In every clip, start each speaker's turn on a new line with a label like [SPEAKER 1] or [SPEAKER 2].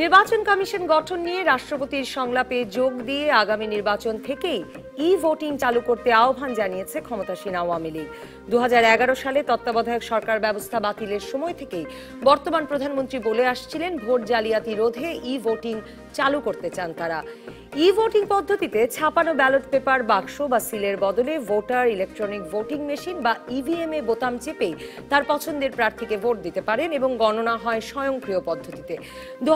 [SPEAKER 1] নির্বাচন কমিশন গঠন নিয়ে রাষ্ট্রপতির সংলাপে যোগ দিয়ে আগামী নির্বাচন থেকেই ই ভোটিং চালু করতে আহ্বান জানিয়েছে ক্ষমতাসীন আওয়ামী লীগ দু সালে তত্ত্বাবধায়ক সরকার ব্যবস্থা বাতিলের সময় থেকেই বর্তমান প্রধানমন্ত্রী বলে আসছিলেন ভোট জালিয়াতি রোধে ই ভোটিং চালু করতে চান তারা ই ভোটিং পদ্ধতিতে ছাপানো ব্যালট পেপার বাক্স বা সিলের বদলে ভোটার ইলেকট্রনিক ভোটিং মেশিন বা ইভিএম এ বোতাম চেপে তার পছন্দের প্রার্থীকে ভোট দিতে পারেন এবং গণনা হয় স্বয়ংক্রিয় পদ্ধতিতে দু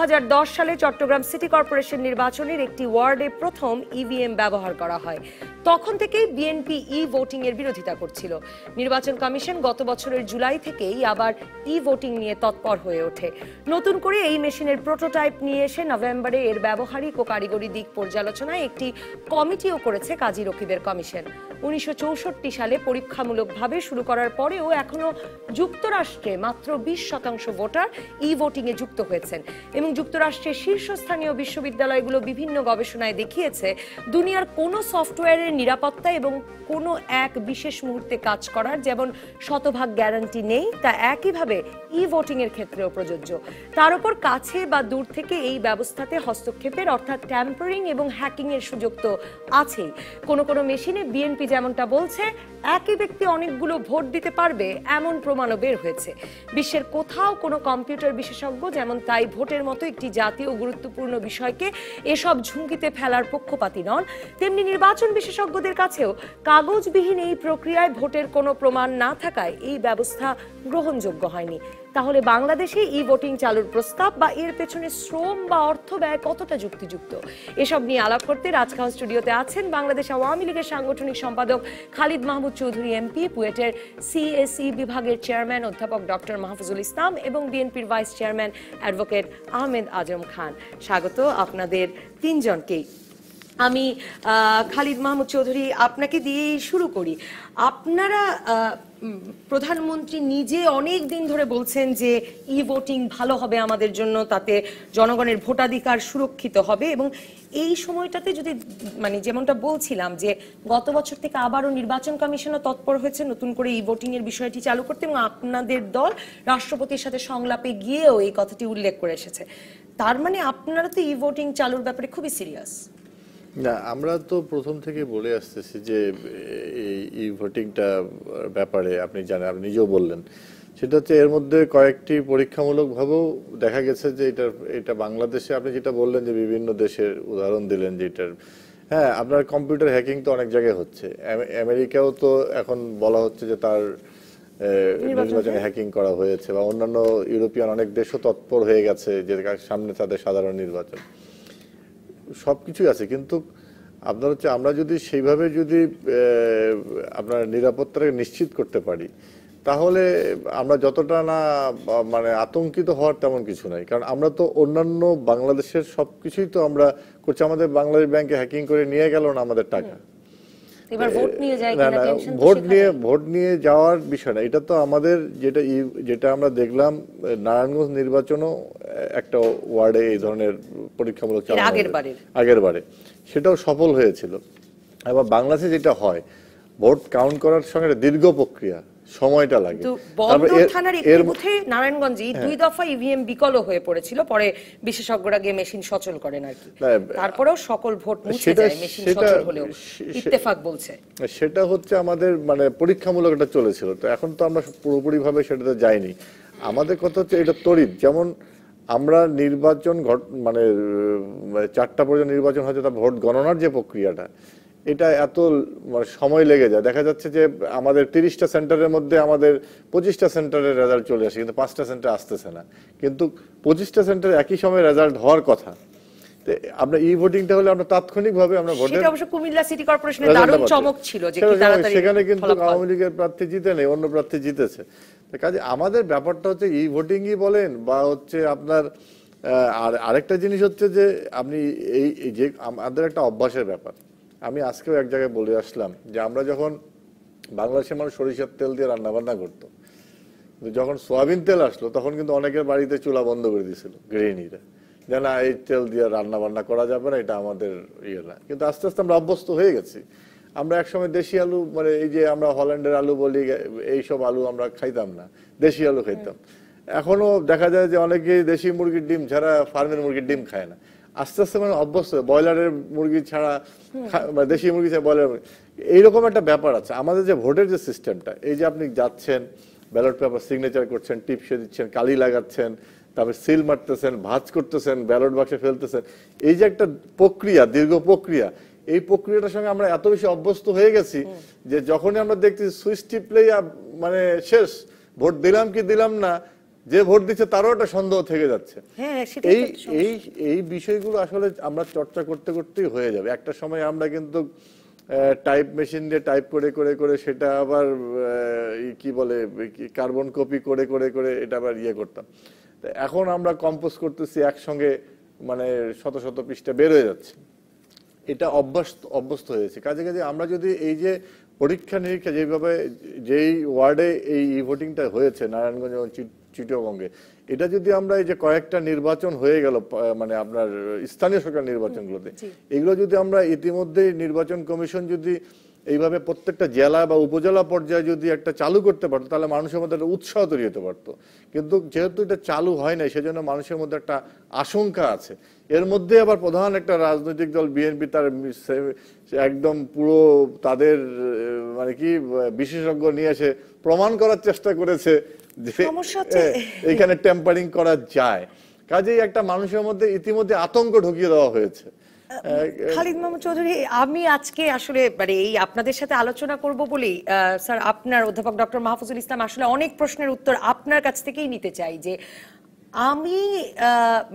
[SPEAKER 1] সালে চট্টগ্রাম সিটি কর্পোরেশন নির্বাচনের একটি ওয়ার্ডে প্রথম ইভিএম ব্যবহার করা হয় তখন থেকেই বিএনপি ই ভোটিং এর বিরোধিতা করছিল নির্বাচন কমিশন গত বছরের জুলাই থেকেই আবার ই ভোটিং নিয়ে তৎপর হয়ে ওঠে নতুন করে এই মেশিনের প্রোটোটাইপ নিয়ে এসে নভেম্বরে এর ব্যবহারিক ও কারিগরি দিক পর্যালোচনায় একটি কমিটিও করেছে কাজী রকিবের কমিশন উনিশশো সালে পরীক্ষামূলকভাবে শুরু করার পরেও এখনো যুক্তরাষ্ট্রে মাত্র বিশ শতাংশ ভোটার ই ভোটিংয়ে যুক্ত হয়েছেন এবং যুক্তরাষ্ট্রের শীর্ষস্থানীয় বিশ্ববিদ্যালয়গুলো বিভিন্ন গবেষণায় দেখিয়েছে দুনিয়ার কোনো সফট সফটওয়্যারের নিরাপত্তা এবং কোনো এক বিশেষ মুহূর্তে কাজ করার যেমন শতভাগ গ্যারান্টি নেই তা একইভাবে ই ভোটিং এর ক্ষেত্রেও প্রযোজ্য তার উপর কাছে বা দূর থেকে এই ব্যবস্থাতে হস্তক্ষেপের অর্থাৎ ট্যাম্পারিং এবং হ্যাকিং এর সুযোগ তো আছে কোনো কোনো মেশিনে বিএনপি যেমনটা বলছে একই ব্যক্তি অনেকগুলো ভোট দিতে পারবে এমন প্রমাণও বের হয়েছে বিশ্বের কোথাও কোনো কম্পিউটার বিশেষজ্ঞ যেমন তাই ভোটের মতো একটি জাতীয় গুরুত্বপূর্ণ বিষয়কে এসব ঝুঁকিতে ফেলার পক্ষপাতি নন তেমনি নির্বাচন নির্বাচন বিশেষজ্ঞদের কাছেও কাগজবিহীন এই প্রক্রিয়ায় ভোটের কোনো প্রমাণ না থাকায় এই ব্যবস্থা গ্রহণযোগ্য হয়নি তাহলে বাংলাদেশে ই ভোটিং চালুর প্রস্তাব বা এর পেছনে শ্রম বা অর্থ ব্যয় কতটা যুক্তিযুক্ত এসব নিয়ে আলাপ করতে রাজখাওয়া স্টুডিওতে আছেন বাংলাদেশ আওয়ামী লীগের সাংগঠনিক সম্পাদক খালিদ মাহমুদ চৌধুরী এমপি পুয়েটের সিএসই বিভাগের চেয়ারম্যান অধ্যাপক ডক্টর মাহফুজুল ইসলাম এবং বিএনপির vice chairman advocate Ahmed Azam Khan স্বাগত আপনাদের তিনজনকেই আমি খালিদ মাহমুদ চৌধুরী আপনাকে দিয়েই শুরু করি আপনারা প্রধানমন্ত্রী নিজে অনেক দিন ধরে বলছেন যে ই ভোটিং ভালো হবে আমাদের জন্য তাতে জনগণের ভোটাধিকার সুরক্ষিত হবে এবং এই সময়টাতে যদি মানে যেমনটা বলছিলাম যে গত বছর থেকে আবারও নির্বাচন কমিশনও তৎপর হয়েছে নতুন করে ই ভোটিং এর বিষয়টি চালু করতে এবং আপনাদের দল রাষ্ট্রপতির সাথে সংলাপে গিয়েও এই কথাটি উল্লেখ করে এসেছে তার মানে আপনারা তো ই ভোটিং চালুর ব্যাপারে খুবই সিরিয়াস
[SPEAKER 2] না আমরা তো প্রথম থেকে বলে আসতেছি যে এই ভোটিংটা ব্যাপারে আপনি জানেন আপনি নিজেও বললেন সেটা হচ্ছে এর মধ্যে কয়েকটি পরীক্ষামূলকভাবেও দেখা গেছে যে এটা এটা বাংলাদেশে আপনি যেটা বললেন যে বিভিন্ন দেশের উদাহরণ দিলেন যে এটার হ্যাঁ আপনার কম্পিউটার হ্যাকিং তো অনেক জায়গায় হচ্ছে আমেরিকাও তো এখন বলা হচ্ছে যে তার হ্যাঁ। নির্বাচনে হ্যাকিং করা হয়েছে বা অন্যান্য ইউরোপিয়ান অনেক দেশও তৎপর হয়ে গেছে যে সামনে তাদের সাধারণ নির্বাচন সব কিছুই আছে কিন্তু আপনার হচ্ছে আমরা যদি সেইভাবে যদি আপনার নিরাপত্তাকে নিশ্চিত করতে পারি তাহলে আমরা যতটা না মানে আতঙ্কিত হওয়ার তেমন কিছু নাই কারণ আমরা তো অন্যান্য বাংলাদেশের সব কিছুই তো আমরা করছি আমাদের বাংলাদেশ ব্যাংকে হ্যাকিং করে নিয়ে গেল না আমাদের টাকা
[SPEAKER 1] এবার ভোট নিয়ে যায় কিনা টেনশন ভোট
[SPEAKER 2] নিয়ে ভোট নিয়ে যাওয়ার এটা তো আমাদের যেটা যেটা আমরা দেখলাম নারায়ণগঞ্জ নির্বাচনও একটা ওয়ার্ডে এই ধরনের পরীক্ষামূলক আগের আগের বারে সেটাও সফল হয়েছিল এবার বাংলাদেশে যেটা হয় ভোট কাউন্ট করার সঙ্গে দীর্ঘ প্রক্রিয়া সময়টা লাগে বন্দর থানার একটি বুথে
[SPEAKER 1] নারায়ণগঞ্জে হ্যাঁ। দুই দফা ইভিএম e বিকল হয়ে পড়েছিল পরে বিশেষজ্ঞরা গিয়ে মেশিন সচল করেন আর কি তারপরেও সকল ভোট মুছে যায় মেশিন সচল হলেও ইত্তেফাক বলছে
[SPEAKER 2] সেটা হচ্ছে আমাদের মানে পরীক্ষামূলক এটা চলেছিল তো এখন তো আমরা পুরোপুরি ভাবে সেটাতে যাইনি আমাদের কথা হচ্ছে এটা তড়িৎ যেমন আমরা নির্বাচন মানে, মানে চারটা পর্যন্ত নির্বাচন হচ্ছে তা ভোট গণনার যে প্রক্রিয়াটা এটা এত মানে সময় লেগে যায় দেখা যাচ্ছে যে আমাদের তিরিশটা সেন্টারের মধ্যে আমাদের পঁচিশটা সেন্টারের রেজাল্ট চলে আসে কিন্তু পাঁচটা সেন্টার আসতেছে না কিন্তু পঁচিশটা সেন্টার একই সময় রেজাল্ট হওয়ার কথা আপনার ই ভোটিংটা হলে আমরা তাৎক্ষণিকভাবে আমরা ভোটের
[SPEAKER 1] কুমিল্লা সিটি কর্পোরেশনের দারুণ চমক ছিল যে সেখানে কিন্তু আওয়ামী
[SPEAKER 2] লীগের প্রার্থী জিতে নেই অন্য প্রার্থী জিতেছে কাজে আমাদের ব্যাপারটা হচ্ছে ই ভোটিংই বলেন বা হচ্ছে আপনার আর আরেকটা জিনিস হচ্ছে যে আপনি এই যে আমাদের একটা অভ্যাসের ব্যাপার আমি আজকেও এক জায়গায় বলে আসলাম যে আমরা যখন বাংলাদেশের মানুষ সরিষার তেল দিয়ে রান্নাবান্না করত যখন সোয়াবিন তেল আসলো তখন কিন্তু অনেকের বাড়িতে চুলা বন্ধ করে দিয়েছিল গৃহিণীরা যে না এই তেল দিয়ে রান্নাবান্না করা যাবে না এটা আমাদের ইয়ে না কিন্তু আস্তে আস্তে আমরা অভ্যস্ত হয়ে গেছি আমরা একসময় দেশি আলু মানে এই যে আমরা হল্যান্ডের আলু বলি এইসব আলু আমরা খাইতাম না দেশি আলু খাইতাম হ্যাঁ। এখনো দেখা যায় যে অনেকে দেশি মুরগির ডিম ছাড়া ফার্মের মুরগির ডিম খায় না আস্তে আস্তে মানে অভ্যস্ত ব্রয়লারের মুরগি ছাড়া দেশি মুরগি ছাড়া ব্রয়লার এইরকম একটা ব্যাপার আছে আমাদের যে ভোটের যে সিস্টেমটা এই যে আপনি যাচ্ছেন ব্যালট পেপার সিগনেচার করছেন টিপসে দিচ্ছেন কালি লাগাচ্ছেন তারপর সিল মারতেছেন ভাজ করতেছেন ব্যালট বাক্সে ফেলতেছেন এই যে একটা প্রক্রিয়া দীর্ঘ প্রক্রিয়া এই প্রক্রিয়াটার সঙ্গে আমরা এত বেশি অভ্যস্ত হয়ে গেছি যে যখনই আমরা দেখছি সুইচ টিপলেই মানে শেষ ভোট দিলাম কি দিলাম না যে ভোট দিচ্ছে তারও একটা সন্দেহ থেকে যাচ্ছে
[SPEAKER 1] হ্যাঁ, এই এই
[SPEAKER 2] এই বিষয়গুলো আসলে আমরা চর্চা করতে করতেই হয়ে যাবে একটা সময় আমরা কিন্তু টাইপ মেশিন দিয়ে টাইপ করে করে করে সেটা আবার কি বলে কার্বন কপি করে করে করে এটা আবার ইয়ে করতাম এখন আমরা কম্পোজ করতেছি একসঙ্গে মানে শত শত পৃষ্ঠা বের হয়ে যাচ্ছে এটা অভ্যস্ত অভ্যস্ত হয়েছে কাজে কাজে আমরা যদি এই যে পরীক্ষা নিরীক্ষা যেভাবে যেই ওয়ার্ডে এই ভোটিংটা হয়েছে নারায়ণগঞ্জ এবং চিটবঙ্গে এটা যদি আমরা এই যে কয়েকটা নির্বাচন হয়ে গেল মানে আপনার স্থানীয় সরকার নির্বাচনগুলোতে এগুলো যদি আমরা ইতিমধ্যে নির্বাচন কমিশন যদি এইভাবে প্রত্যেকটা জেলা বা উপজেলা পর্যায়ে যদি একটা চালু করতে পারতো তাহলে মানুষের মধ্যে একটা উৎসাহ তৈরি হতে পারতো কিন্তু যেহেতু এটা চালু হয় নাই সেজন্য মানুষের মধ্যে একটা আশঙ্কা আছে এর মধ্যে আবার প্রধান একটা রাজনৈতিক দল বিএনপি তার একদম পুরো তাদের মানে কি বিশেষজ্ঞ নিয়ে এসে প্রমাণ করার চেষ্টা করেছে হ্যাঁ, এখানে টেম্পারিং করা যায় কাজেই একটা মানুষের মধ্যে ইতিমধ্যে আতঙ্ক ঢুকিয়ে দেওয়া হয়েছে খালিদ
[SPEAKER 1] মাহমুদ চৌধুরী আমি আজকে আসলে মানে এই আপনাদের সাথে আলোচনা করব বলেই স্যার আপনার অধ্যাপক ডক্টর মাহফুজুল ইসলাম আসলে অনেক প্রশ্নের উত্তর আপনার কাছ থেকেই নিতে চাই যে আমি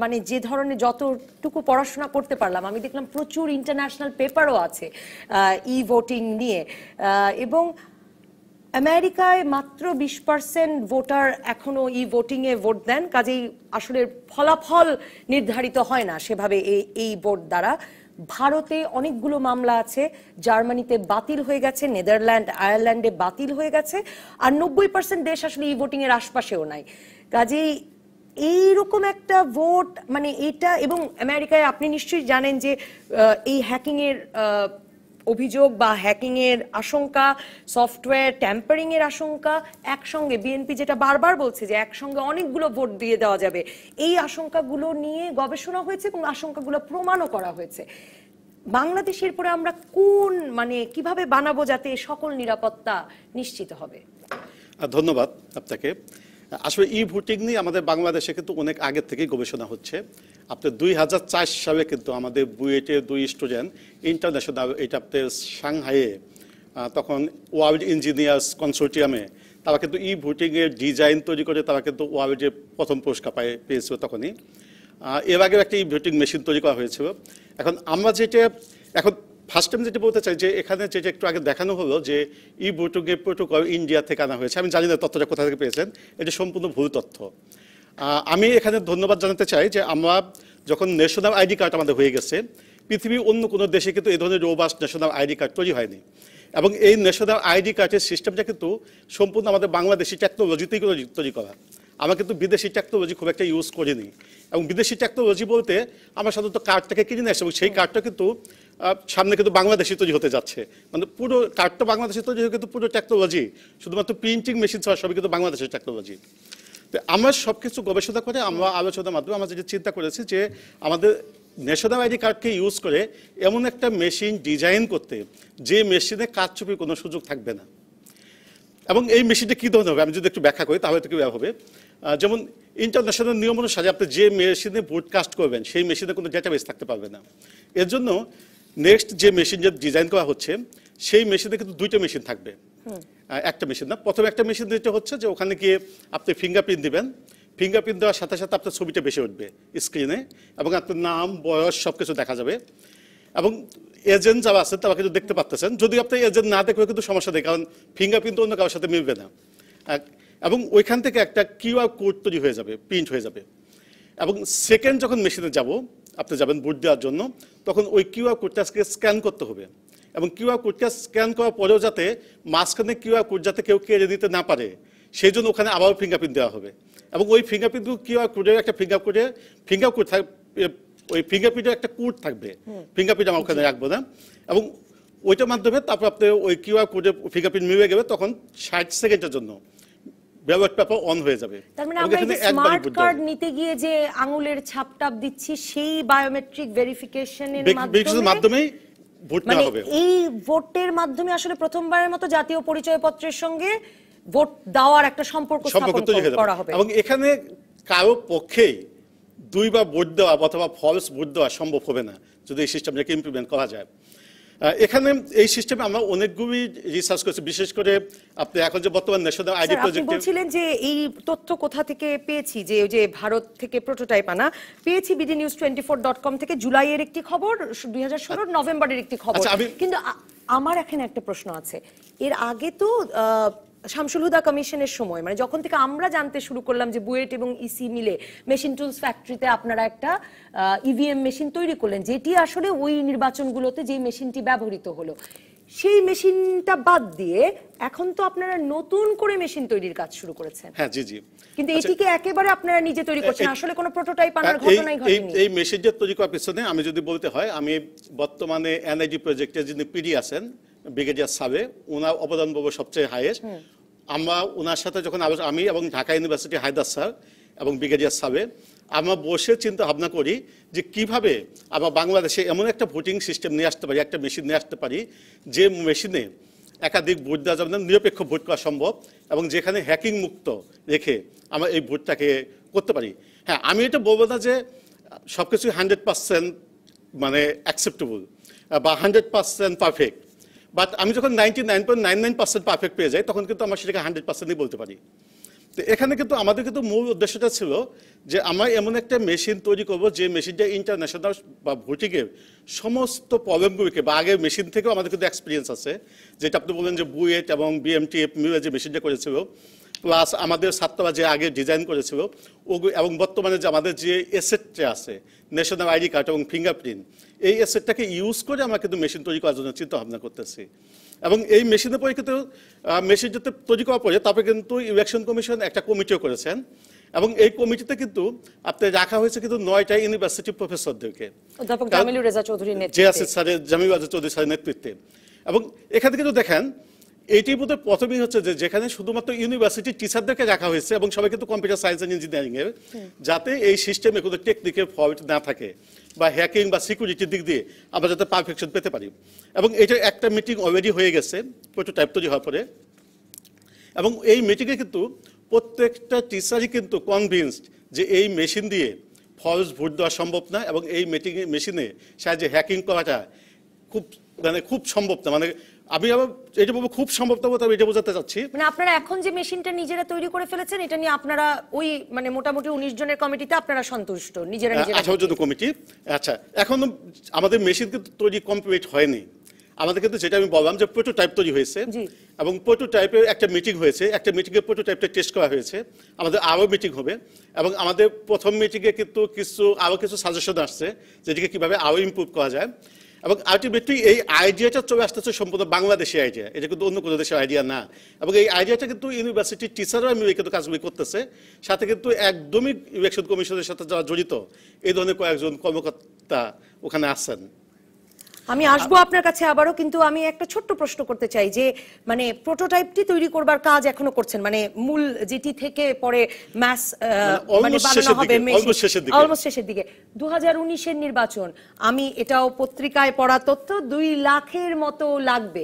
[SPEAKER 1] মানে যে ধরনের যতটুকু পড়াশোনা করতে পারলাম আমি দেখলাম প্রচুর ইন্টারন্যাশনাল পেপারও আছে ই ভোটিং নিয়ে এবং আমেরিকায় মাত্র বিশ পার্সেন্ট ভোটার এখনো ই এ ভোট দেন কাজেই আসলে ফলাফল নির্ধারিত হয় না সেভাবে এই ভোট দ্বারা ভারতে অনেকগুলো মামলা আছে জার্মানিতে বাতিল হয়ে গেছে নেদারল্যান্ড আয়ারল্যান্ডে বাতিল হয়ে গেছে আর নব্বই পার্সেন্ট দেশ আসলে ই ভোটিংয়ের আশপাশেও নাই কাজেই এইরকম একটা ভোট মানে এটা এবং আমেরিকায় আপনি নিশ্চয়ই জানেন যে এই হ্যাকিংয়ের অভিযোগ বা হ্যাকিংয়ের আশঙ্কা সফটওয়্যার ট্যাম্পারিংয়ের আশঙ্কা একসঙ্গে বিএনপি যেটা বারবার বলছে যে একসঙ্গে অনেকগুলো ভোট দিয়ে দেওয়া যাবে এই আশঙ্কাগুলো নিয়ে গবেষণা হয়েছে এবং আশঙ্কাগুলো প্রমাণও করা হয়েছে বাংলাদেশের পরে আমরা কোন মানে কিভাবে বানাবো যাতে সকল নিরাপত্তা নিশ্চিত হবে
[SPEAKER 3] ধন্যবাদ আপনাকে আসলে ই ভোটিং নিয়ে আমাদের বাংলাদেশে কিন্তু অনেক আগের থেকেই গবেষণা হচ্ছে আপনি দুই হাজার চার সালে কিন্তু আমাদের বুয়েটে দুই স্টুডেন্ট ইন্টারন্যাশনাল এটা আপনি সাংহাইয়ে তখন ওয়ার্ল্ড ইঞ্জিনিয়ার্স কনসোর্টিয়ামে তারা কিন্তু ই ভোটিংয়ের ডিজাইন তৈরি করে তারা কিন্তু ওয়ার্ল্ডে প্রথম পুরস্কার পায় পেয়েছিল তখনই এর আগেও একটা ই ভোটিং মেশিন তৈরি করা হয়েছিল এখন আমরা যেটা এখন ফার্স্ট টাইম যেটা বলতে চাই যে এখানে যেটা একটু আগে দেখানো হলো যে ই ভোটিংয়ের প্রোটোকল ইন্ডিয়া থেকে আনা হয়েছে আমি জানি না তথ্যটা কোথা থেকে পেয়েছেন এটা সম্পূর্ণ ভুল তথ্য আমি এখানে ধন্যবাদ জানাতে চাই যে আমরা যখন ন্যাশনাল আইডি কার্ড আমাদের হয়ে গেছে পৃথিবীর অন্য কোনো দেশে কিন্তু এই ধরনের রোবাস্ট ন্যাশনাল আইডি কার্ড তৈরি হয়নি এবং এই ন্যাশনাল আইডি কার্ডের সিস্টেমটা কিন্তু সম্পূর্ণ আমাদের বাংলাদেশি টেকনোলজিতেই তৈরি করা আমরা কিন্তু বিদেশি টেকনোলজি খুব একটা ইউজ করিনি এবং বিদেশি টেকনোলজি বলতে আমরা সাধারণত কার্ডটাকে কিনে নিয়ে আসি এবং সেই কার্ডটা কিন্তু সামনে কিন্তু বাংলাদেশি তৈরি হতে যাচ্ছে মানে পুরো কার্ডটা বাংলাদেশি তৈরি হয়ে কিন্তু পুরো টেকনোলজি শুধুমাত্র প্রিন্টিং মেশিন ছাড়া সবই কিন্তু বাংলাদেশের টেকনোলজি তো আমরা সব কিছু গবেষণা করে আমরা আলোচনার মাধ্যমে আমরা যেটা চিন্তা করেছি যে আমাদের ন্যাশনাল আইডি কার্ডকে ইউজ করে এমন একটা মেশিন ডিজাইন করতে যে মেশিনে কাজ চুপির কোনো সুযোগ থাকবে না এবং এই মেশিনটা কী ধরনের হবে আমি যদি একটু ব্যাখ্যা করি তাহলে তো কী হবে যেমন ইন্টারন্যাশনাল নিয়ম অনুসারে আপনি যে মেশিনে ব্রডকাস্ট করবেন সেই মেশিনে কোনো ডেটাবেস থাকতে পারবে না এর জন্য নেক্সট যে মেশিন যে ডিজাইন করা হচ্ছে সেই মেশিনে কিন্তু দুইটা মেশিন থাকবে একটা মেশিন না প্রথমে একটা মেশিন যেটা হচ্ছে যে ওখানে গিয়ে আপনি ফিঙ্গারপ্রিন্ট দিবেন ফিঙ্গারপ্রিন্ট দেওয়ার সাথে সাথে আপনার ছবিটা বেশি উঠবে স্ক্রিনে এবং আপনার নাম বয়স সব কিছু দেখা যাবে এবং এজেন্ট যারা আছেন তারা কিন্তু দেখতে পারতেছেন যদি আপনি এজেন্ট না দেখবে কিন্তু সমস্যা নেই কারণ ফিঙ্গারপ্রিন্ট অন্য কারোর সাথে মিলবে না এবং ওইখান থেকে একটা কিউআর কোড তৈরি হয়ে যাবে প্রিন্ট হয়ে যাবে এবং সেকেন্ড যখন মেশিনে যাব আপনি যাবেন ভোট দেওয়ার জন্য তখন ওই কিউআর কোডটা আজকে স্ক্যান করতে হবে এবং কিউআর কোডটা স্ক্যান করার পরেও যাতে মাঝখানে কিউআর কোড যাতে কেউ কেড়ে দিতে না পারে সেই জন্য ওখানে আবারও ফিঙ্গারপ্রিন্ট দেওয়া হবে এবং ওই ফিঙ্গারপ্রিন্টগুলো কিউআর কোডের একটা ফিঙ্গার কোডে ফিঙ্গার কোড ওই ফিঙ্গারপ্রিন্টের একটা কোড থাকবে ফিঙ্গারপ্রিন্ট আমরা ওখানে রাখবো না এবং ওইটার মাধ্যমে তারপর আপনি ওই কিউআর কোডে ফিঙ্গারপ্রিন্ট মিলে গেবে তখন ষাট সেকেন্ডের জন্য ব্যালট পেপার অন হয়ে যাবে তার
[SPEAKER 1] মানে আমরা এই স্মার্ট কার্ড নিতে গিয়ে যে আঙুলের ছাপ টাপ দিচ্ছি সেই বায়োমেট্রিক ভেরিফিকেশনের মাধ্যমে ভোট না মানে এই ভোটের মাধ্যমে আসলে প্রথমবারের মতো জাতীয় পরিচয় পত্রের সঙ্গে ভোট দেওয়ার একটা সম্পর্ক স্থাপন করা হবে এবং
[SPEAKER 3] এখানে কারো পক্ষেই দুইবার ভোট দেওয়া অথবা ফলস ভোট দেওয়া সম্ভব হবে না যদি এই সিস্টেমটাকে ইমপ্লিমেন্ট করা যায় এখানে এই সিস্টেমে আমরা অনেকগুলি রিসার্চ করেছি বিশেষ করে আপনি এখন যে বর্তমান ন্যাশনাল আইডি প্রজেক্ট বলছিলেন
[SPEAKER 1] যে এই তথ্য কোথা থেকে পেয়েছি যে ওই যে ভারত থেকে প্রোটোটাইপ আনা পেয়েছি BD news twenty four dot com থেকে জুলাইয়ের একটি খবর দুই হাজার আচ্ছা। নভেম্বরের একটি খবর আচ্ছা, কিন্তু আমার এখানে একটা প্রশ্ন আছে এর আগে তো শামসুল হুদা কমিশনের সময় মানে যখন থেকে আমরা জানতে শুরু করলাম যে বুয়েট এবং ইসি মিলে মেশিন টুলস ফ্যাক্টরিতে আপনারা একটা ইভিএম e মেশিন তৈরি করলেন যেটি আসলে ওই নির্বাচনগুলোতে যে মেশিনটি ব্যবহৃত হলো সেই মেশিনটা বাদ দিয়ে এখন তো আপনারা নতুন করে মেশিন তৈরির কাজ শুরু করেছেন হ্যাঁ জি জি কিন্তু আচ্ছা। এটিকে একেবারে আপনারা নিজে তৈরি করছেন আসলে কোনো প্রোটোটাইপ আনার ঘটনাই ঘটেনি
[SPEAKER 3] এই মেশিন যে তৈরি করার পিছনে আমি যদি বলতে হয় আমি বর্তমানে এনআইজি প্রজেক্টে যিনি পিডি আছেন ব্রিগেডিয়ার সাবে ওনার অবদান পাবো সবচেয়ে হাইয়েস্ট আমরা ওনার সাথে যখন আমি এবং ঢাকা ইউনিভার্সিটি হায়দার স্যার এবং ব্রিগেডিয়ার সাবে আমরা বসে চিন্তা ভাবনা করি যে কিভাবে আমরা বাংলাদেশে এমন একটা ভোটিং সিস্টেম নিয়ে আসতে পারি একটা মেশিন নিয়ে আসতে পারি যে মেশিনে একাধিক ভোট দেওয়া যাবে না নিরপেক্ষ ভোট করা সম্ভব এবং যেখানে হ্যাকিং মুক্ত রেখে আমরা এই ভোটটাকে করতে পারি হ্যাঁ আমি এটা বলবো না যে সব কিছুই হান্ড্রেড পার্সেন্ট মানে অ্যাকসেপ্টেবল বা হান্ড্রেড পার্সেন্ট পারফেক্ট বাট আমি যখন ninety nine point nine nine percent perfect পেয়ে যাই তখন কিন্তু আমার সেটাকে হান্ড্রেড পার্সেন্টই বলতে পারি তো এখানে কিন্তু আমাদের কিন্তু মূল উদ্দেশ্যটা ছিল যে আমরা এমন একটা মেশিন তৈরি করব যে মেশিনটা ইন্টারন্যাশনাল বা ভোটিংয়ের সমস্ত প্রবলেমগুলিকে বা আগের মেশিন থেকেও আমাদের কিন্তু এক্সপিরিয়েন্স আছে যেটা আপনি বললেন যে বুয়েট এবং বিএমটিএফ মিলে যে মেশিনটা করেছিল প্লাস আমাদের ছাত্ররা যে আগে ডিজাইন করেছিল ওগু এবং বর্তমানে যে আমাদের যে এসেটটা আছে ন্যাশনাল আইডি কার্ড এবং ফিঙ্গারপ্রিন্ট এই এসেটটাকে ইউজ করে আমরা কিন্তু মেশিন তৈরি করার জন্য চিন্তা ভাবনা করতেছি এবং এই মেশিনের পরে কিন্তু মেশিন যাতে তৈরি করার পরে তারপরে কিন্তু ইলেকশন কমিশন একটা কমিটিও করেছেন এবং এই কমিটিতে কিন্তু আপনি রাখা হয়েছে কিন্তু নয়টা ইউনিভার্সিটি প্রফেসরদেরকে
[SPEAKER 1] অধ্যাপক জামিলুর রেজা চৌধুরীর নেতৃত্বে জিয়াসিদ
[SPEAKER 3] স্যারের জামিল রাজা চৌধুরী স্যারের নেতৃত্বে এবং এখানে কিন্তু দেখেন এটি বোধহয় প্রথমেই হচ্ছে যে যেখানে শুধুমাত্র ইউনিভার্সিটি টিচারদেরকে রাখা হয়েছে এবং সবাই কিন্তু কম্পিউটার সায়েন্স অ্যান্ড ইঞ্জিনিয়ারিং এর যাতে এই সিস্টেমে কোনো টেকনিকের ফল্ট না থাকে বা হ্যাকিং বা সিকিউরিটির দিক দিয়ে আমরা যাতে পারফেকশন পেতে পারি এবং এটার একটা মিটিং অলরেডি হয়ে গেছে প্রচুর টাইপ তৈরি হওয়ার পরে এবং এই মিটিংয়ে কিন্তু প্রত্যেকটা টিচারই কিন্তু কনভিন্সড যে এই মেশিন দিয়ে ফলস ভোট দেওয়া সম্ভব না এবং এই মিটিংয়ে মেশিনে সাহায্যে হ্যাকিং করাটা খুব মানে খুব সম্ভব না মানে আমি আমার এটা বলবো খুব সম্ভবত আমি এটা বোঝাতে চাচ্ছি
[SPEAKER 1] মানে আপনারা এখন যে মেশিনটা নিজেরা তৈরি করে ফেলেছেন এটা নিয়ে আপনারা ওই মানে মোটামুটি উনিশ জনের কমিটিতে আপনারা সন্তুষ্ট নিজেরা নিজেরা আঠারো
[SPEAKER 3] আচ্ছা, কমিটি আচ্ছা এখন আমাদের মেশিন কিন্তু তৈরি কমপ্লিট হয়নি আমাদের কিন্তু যেটা আমি বললাম যে প্রোটোটাইপ তৈরি হয়েছে এবং প্রোটোটাইপে একটা মিটিং হয়েছে একটা মিটিংয়ে প্রোটোটাইপটা টেস্ট করা হয়েছে আমাদের আরও মিটিং হবে এবং আমাদের প্রথম মিটিংয়ে কিন্তু কিছু আরও কিছু সাজেশন আসছে যেটিকে কীভাবে আরও ইম্প্রুভ করা যায় এবং আলটিমেটলি এই আইডিয়াটা চলে আসতেছে সম্পূর্ণ বাংলাদেশের আইডিয়া এটা কিন্তু অন্য কোনো দেশের আইডিয়া না এবং এই আইডিয়াটা কিন্তু ইউনিভার্সিটির টিচাররা মিলে কিন্তু কাজগুলি করতেছে সাথে কিন্তু একদমই ইলেকশন কমিশনের সাথে যারা জড়িত এই ধরনের কয়েকজন কর্মকর্তা ওখানে আছেন
[SPEAKER 1] আমি আসবো আপনার কাছে আবারও কিন্তু আমি একটা ছোট্ট প্রশ্ন করতে চাই যে মানে প্রোটোটাইপটি তৈরি করবার কাজ এখনো করছেন মানে মূল যেটি থেকে পরে ম্যাস মানে, মানে বানানো হবে অলমোস্ট শেষের দিকে দু হাজার উনিশের নির্বাচন আমি এটাও পত্রিকায় পড়া তথ্য দুই লাখের মতো লাগবে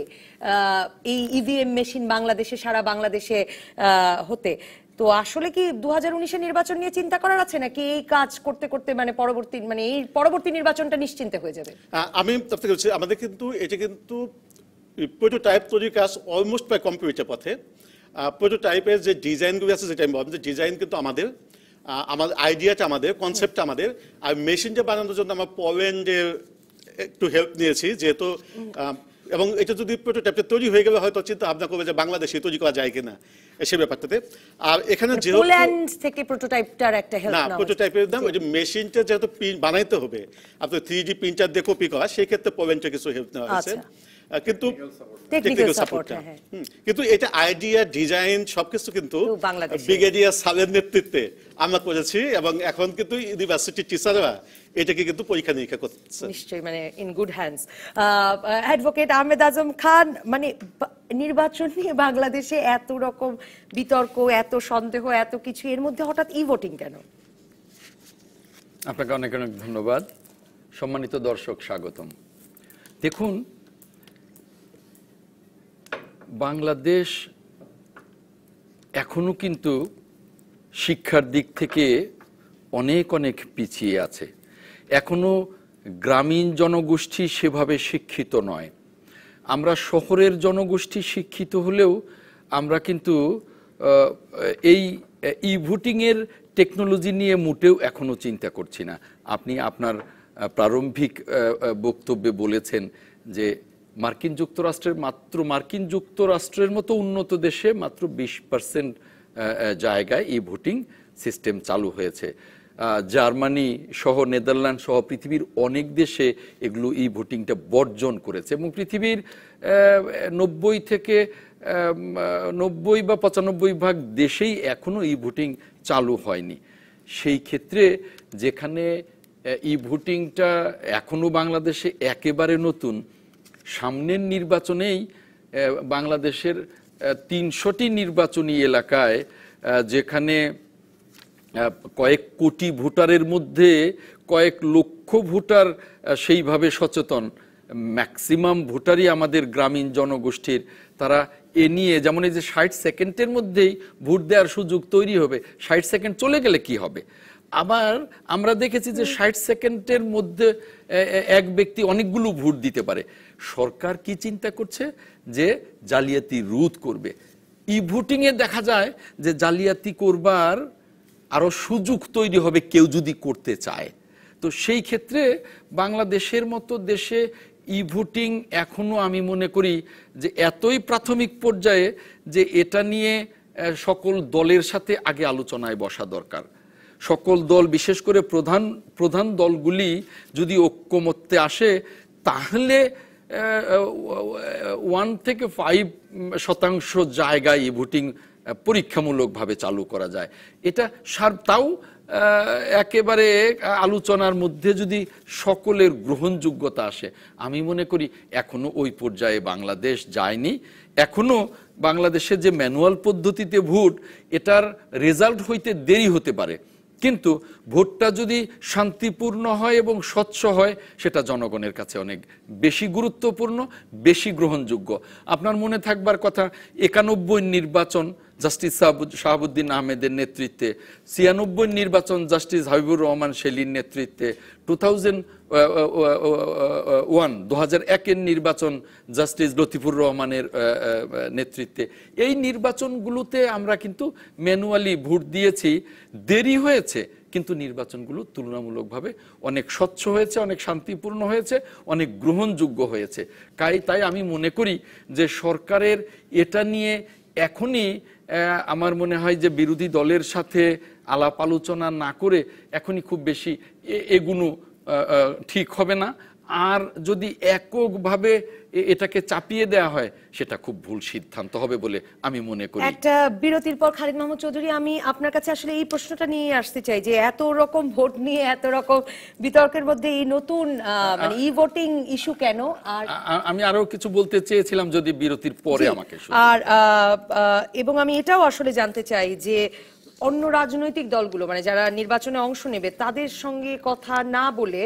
[SPEAKER 1] এই ইভিএম e মেশিন বাংলাদেশে সারা বাংলাদেশে হতে তো আসলে কি দু হাজার নির্বাচন নিয়ে চিন্তা করার আছে নাকি এই কাজ করতে করতে মানে পরবর্তী মানে এই পরবর্তী নির্বাচনটা নিশ্চিন্তে হয়ে যাবে
[SPEAKER 3] আমি আমাদের কিন্তু এটা কিন্তু প্রোটোটাইপ তৈরির কাজ অলমোস্ট প্রায় কম্পিউটার পথে প্রোটোটাইপের যে ডিজাইনগুলি আছে যেটা আমি যে ডিজাইন কিন্তু আমাদের আমাদের আইডিয়াটা আমাদের কনসেপ্টটা আমাদের আর মেশিনটা বানানোর জন্য আমার পোল্যান্ডের একটু হেল্প নিয়েছি যেহেতু এবং এটা যদি প্রোটোটাইপটা তৈরি হয়ে গেলে হয়তো চিন্তা ভাবনা করবে যে বাংলাদেশে তৈরি করা যায় কিনা সে ব্যাপারটাতে আর এখানে মানে যেহেতু পোল্যান্ড
[SPEAKER 1] থেকে প্রোটোটাইপটার একটা হেল্প না প্রোটোটাইপের
[SPEAKER 3] দাম ওই যে মেশিনটা বানাইতে হবে আপনি থ্রি জি প্রিন্টার দিয়ে কপি করা সেই ক্ষেত্রে পোল্যান্ডটা কিছু হেল্প নেওয়া হয়েছে আচ্ছা। কিন্তু টেকনিক্যাল সাপোর্টটা হ্যাঁ। কিন্তু এটা আইডিয়া ডিজাইন সবকিছু কিন্তু ব্রিগেডিয়ার সালের নেতৃত্বে আমরা করেছি এবং এখন কিন্তু ইউনিভার্সিটি টিচাররা এটাকে কিন্তু পরীক্ষা নিরীক্ষা করছে
[SPEAKER 1] নিশ্চয়ই মানে in good hands advocate Ahmed Azam Khan মানে নির্বাচন নিয়ে বাংলাদেশে এত রকম বিতর্ক এত সন্দেহ এত কিছু এর মধ্যে হঠাৎ ই ভোটিং কেন
[SPEAKER 4] আপনাকে অনেক অনেক ধন্যবাদ সম্মানিত দর্শক স্বাগতম দেখুন বাংলাদেশ এখনো কিন্তু শিক্ষার দিক থেকে অনেক অনেক পিছিয়ে আছে এখনো গ্রামীণ জনগোষ্ঠী সেভাবে শিক্ষিত নয় আমরা শহরের জনগোষ্ঠী শিক্ষিত হলেও আমরা কিন্তু এই ই ভোটিংয়ের টেকনোলজি নিয়ে মোটেও এখনও চিন্তা করছি না আপনি আপনার প্রারম্ভিক বক্তব্যে বলেছেন যে মার্কিন যুক্তরাষ্ট্রের মাত্র মার্কিন যুক্তরাষ্ট্রের মতো উন্নত দেশে মাত্র বিশ পার্সেন্ট জায়গায় এই ভোটিং সিস্টেম চালু হয়েছে জার্মানি সহ নেদারল্যান্ড সহ পৃথিবীর অনেক দেশে এগুলো ই ভোটিংটা বর্জন করেছে এবং পৃথিবীর নব্বই থেকে নব্বই বা পঁচানব্বই ভাগ দেশেই এখনও ই ভোটিং চালু হয়নি সেই ক্ষেত্রে যেখানে ই ভোটিংটা এখনও বাংলাদেশে একেবারে নতুন সামনের নির্বাচনেই বাংলাদেশের তিনশোটি নির্বাচনী এলাকায় যেখানে কয়েক কোটি ভোটারের মধ্যে কয়েক লক্ষ ভোটার সেইভাবে সচেতন ম্যাক্সিমাম ভোটারই আমাদের গ্রামীণ জনগোষ্ঠীর তারা এ নিয়ে যেমন এই যে ষাট সেকেন্ডের মধ্যেই ভোট দেওয়ার সুযোগ তৈরি হবে ষাট সেকেন্ড চলে গেলে কি হবে আবার আমরা দেখেছি যে ষাট সেকেন্ডের মধ্যে এক ব্যক্তি অনেকগুলো ভোট দিতে পারে সরকার কি চিন্তা করছে যে জালিয়াতি রোধ করবে ই ভোটিংয়ে দেখা যায় যে জালিয়াতি করবার আরও সুযোগ তৈরি হবে কেউ যদি করতে চায় তো সেই ক্ষেত্রে বাংলাদেশের মতো দেশে ই ভোটিং এখনও আমি মনে করি যে এতই প্রাথমিক পর্যায়ে যে এটা নিয়ে সকল দলের সাথে আগে আলোচনায় বসা দরকার সকল দল বিশেষ করে প্রধান প্রধান দলগুলি যদি ঐক্যমত্যে আসে তাহলে ওয়ান থেকে ফাইভ শতাংশ জায়গায় ভোটিং পরীক্ষামূলকভাবে চালু করা যায় এটা সার তাও একেবারে আলোচনার মধ্যে যদি সকলের গ্রহণযোগ্যতা আসে আমি মনে করি এখনো ওই পর্যায়ে বাংলাদেশ যায়নি এখনো বাংলাদেশের যে ম্যানুয়াল পদ্ধতিতে ভোট এটার রেজাল্ট হইতে দেরি হতে পারে কিন্তু ভোটটা যদি শান্তিপূর্ণ হয় এবং স্বচ্ছ হয় সেটা জনগণের কাছে অনেক বেশি গুরুত্বপূর্ণ বেশি গ্রহণযোগ্য আপনার মনে থাকবার কথা একানব্বই নির্বাচন জাস্টিস শাহাবুদ্দিন আহমেদের নেতৃত্বে ছিয়ানব্বই নির্বাচন জাস্টিস হাবিবুর রহমান শেলির নেতৃত্বে টু থাউজেন্ড ওয়ান দু হাজার একের নির্বাচন জাস্টিস লতিফুর রহমানের নেতৃত্বে এই নির্বাচনগুলোতে আমরা কিন্তু ম্যানুয়ালি ভোট দিয়েছি দেরি হয়েছে কিন্তু নির্বাচনগুলো তুলনামূলকভাবে অনেক স্বচ্ছ হয়েছে অনেক শান্তিপূর্ণ হয়েছে অনেক গ্রহণযোগ্য হয়েছে তাই তাই আমি মনে করি যে সরকারের এটা নিয়ে এখনই আমার মনে হয় যে বিরোধী দলের সাথে আলাপ আলোচনা না করে এখনই খুব বেশি এগুলো ঠিক হবে না আর যদি এককভাবে এটাকে চাপিয়ে দেয়া হয় সেটা খুব ভুল সিদ্ধান্ত হবে বলে আমি মনে করি
[SPEAKER 1] একটা বিরতির পর খালিদ মাহমুদ চৌধুরী আমি আপনার কাছে আসলে এই প্রশ্নটা নিয়ে আসতে চাই যে এত রকম ভোট নিয়ে এত রকম বিতর্কের মধ্যে এই নতুন মানে ই ভোটিং ইস্যু কেন আর
[SPEAKER 4] আমি আরো কিছু বলতে চেয়েছিলাম যদি বিরতির পরে আমাকে
[SPEAKER 1] আর এবং আমি এটাও আসলে জানতে চাই যে অন্য রাজনৈতিক দলগুলো মানে যারা নির্বাচনে অংশ নেবে তাদের সঙ্গে কথা না বলে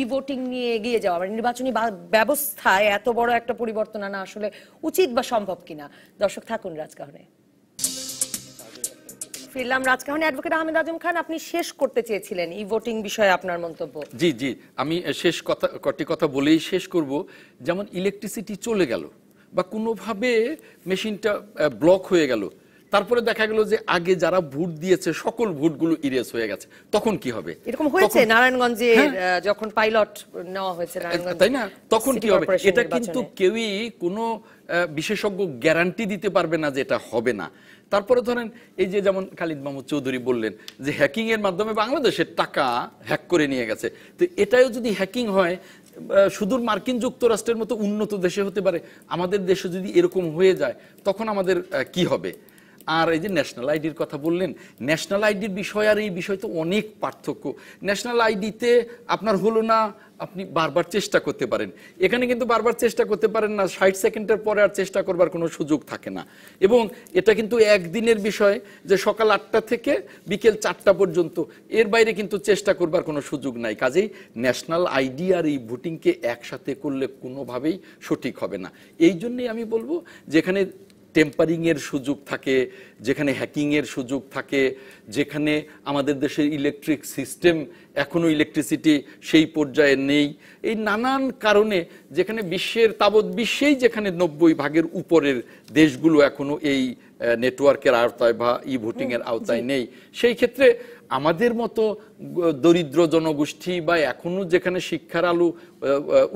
[SPEAKER 1] ই ভোটিং নিয়ে এগিয়ে যাওয়া মানে নির্বাচনী ব্যবস্থায় এত বড় একটা পরিবর্তন আনা আসলে উচিত বা সম্ভব কিনা দর্শক থাকুন রাজকাহনে ফিরলাম রাজকাহনে অ্যাডভোকেট আহমেদ আজম খান আপনি শেষ করতে চেয়েছিলেন ই ভোটিং বিষয়ে আপনার মন্তব্য
[SPEAKER 4] জি জি আমি শেষ কথা কটি কথা বলেই শেষ করব যেমন ইলেকট্রিসিটি চলে গেল বা কোনোভাবে মেশিনটা ব্লক হয়ে গেল তারপরে দেখা গেল যে আগে যারা ভোট দিয়েছে সকল ভোটগুলো ইরেজ হয়ে গেছে তখন কি হবে এরকম
[SPEAKER 1] হয়েছে নারায়ণগঞ্জে হ্যাঁ। যখন পাইলট নেওয়া হয়েছে তাই না তখন কি হবে এটা কিন্তু
[SPEAKER 4] কেউই কোনো বিশেষজ্ঞ গ্যারান্টি দিতে পারবে না যে এটা হবে না তারপরে ধরেন এই যে যেমন খালিদ মাহমুদ চৌধুরী বললেন যে হ্যাকিং এর মাধ্যমে বাংলাদেশের টাকা হ্যাক করে নিয়ে গেছে তো এটাও যদি হ্যাকিং হয় সুদূর মার্কিন যুক্তরাষ্ট্রের মতো উন্নত দেশে হতে পারে আমাদের দেশে যদি এরকম হয়ে যায় তখন আমাদের কি হবে আর এই যে ন্যাশনাল আইডির কথা বললেন ন্যাশনাল আইডির বিষয় আর এই বিষয় তো অনেক পার্থক্য ন্যাশনাল আইডিতে আপনার হলো না আপনি বারবার চেষ্টা করতে পারেন এখানে কিন্তু বারবার চেষ্টা করতে পারেন না ষাট সেকেন্ডের পরে আর চেষ্টা করবার কোনো সুযোগ থাকে না এবং এটা কিন্তু একদিনের বিষয় যে সকাল আটটা থেকে বিকেল চারটা পর্যন্ত এর বাইরে কিন্তু চেষ্টা করবার কোনো সুযোগ নাই কাজেই ন্যাশনাল আইডি আর এই ভোটিংকে একসাথে করলে কোনোভাবেই সঠিক হবে না এই জন্যেই আমি বলবো যেখানে টেম্পারিংয়ের সুযোগ থাকে যেখানে হ্যাকিংয়ের সুযোগ থাকে যেখানে আমাদের দেশের ইলেকট্রিক সিস্টেম এখনও ইলেকট্রিসিটি সেই পর্যায়ে নেই এই নানান কারণে যেখানে বিশ্বের তাবৎ বিশ্বেই যেখানে নব্বই ভাগের উপরের দেশগুলো এখনও এই নেটওয়ার্কের আওতায় বা ই ভোটিংয়ের আওতায় নেই সেই ক্ষেত্রে আমাদের মতো দরিদ্র জনগোষ্ঠী বা এখনো যেখানে শিক্ষার আলো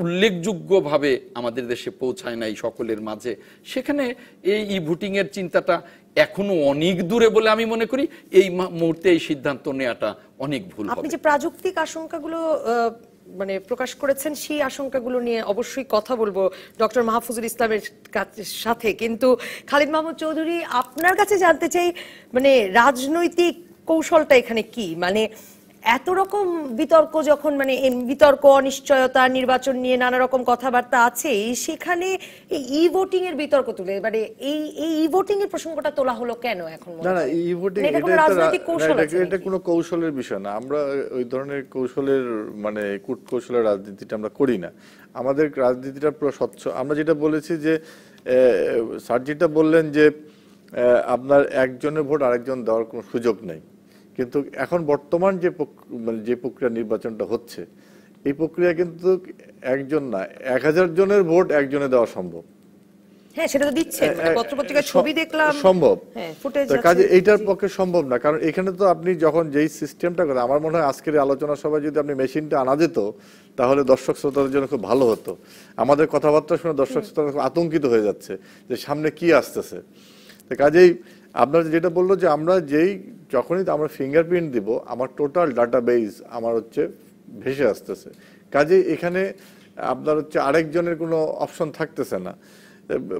[SPEAKER 4] উল্লেখযোগ্যভাবে আমাদের দেশে পৌঁছায় নাই সকলের মাঝে সেখানে এই ই ভোটিংয়ের চিন্তাটা এখনো অনেক দূরে বলে আমি মনে করি এই মুহূর্তে এই সিদ্ধান্ত নেওয়াটা অনেক ভুল আপনি যে
[SPEAKER 1] প্রাযুক্তিক আশঙ্কাগুলো মানে প্রকাশ করেছেন সেই আশঙ্কাগুলো নিয়ে অবশ্যই কথা বলবো ডক্টর মাহফুজুল ইসলামের সাথে কিন্তু খালিদ মাহমুদ চৌধুরী আপনার কাছে জানতে চাই মানে রাজনৈতিক কৌশলটা এখানে কি মানে এত রকম বিতর্ক যখন মানে বিতর্ক অনিশ্চয়তা নির্বাচন নিয়ে নানা রকম কথাবার্তা আছে সেখানে ই ভোটিং এর বিতর্ক তুলে মানে এই এই ই ভোটিং এর প্রসঙ্গটা তোলা হলো কেন এখন
[SPEAKER 2] না না ই ভোটিং মানে এটা কোনো রাজনৈতিক কৌশল এটা কোনো কৌশলের বিষয় না আমরা ওই ধরনের কৌশলের মানে কূট কৌশলের রাজনীতিটা আমরা করি না আমাদের রাজনীতিটা পুরো স্বচ্ছ আমরা যেটা বলেছি যে স্যার যেটা বললেন যে আপনার একজনের ভোট আরেকজন দেওয়ার কোনো সুযোগ নেই কিন্তু এখন বর্তমান যে মানে যে প্রক্রিয়া নির্বাচনটা হচ্ছে এই প্রক্রিয়া কিন্তু একজন না এক হাজার জনের ভোট একজনে দেওয়া সম্ভব
[SPEAKER 1] হ্যাঁ, মানে হ্যাঁ,
[SPEAKER 2] এইটার পক্ষে সম্ভব না কারণ এখানে তো আপনি যখন যেই সিস্টেমটা করেন আমার মনে হয় আজকের আলোচনা সভায় যদি আপনি মেশিনটা আনা যেত তাহলে দর্শক শ্রোতাদের জন্য খুব ভালো হতো আমাদের কথাবার্তা শুনে দর্শক শ্রোতারা আতঙ্কিত হয়ে যাচ্ছে যে সামনে কি আসতেছে কাজেই আপনার যেটা বললো যে আমরা যেই যখনই আমরা ফিঙ্গারপ্রিন্ট দিব আমার টোটাল ডাটাবেস আমার হচ্ছে ভেসে আসতেছে কাজে এখানে আপনার হচ্ছে আরেকজনের কোনো অপশন থাকতেছে না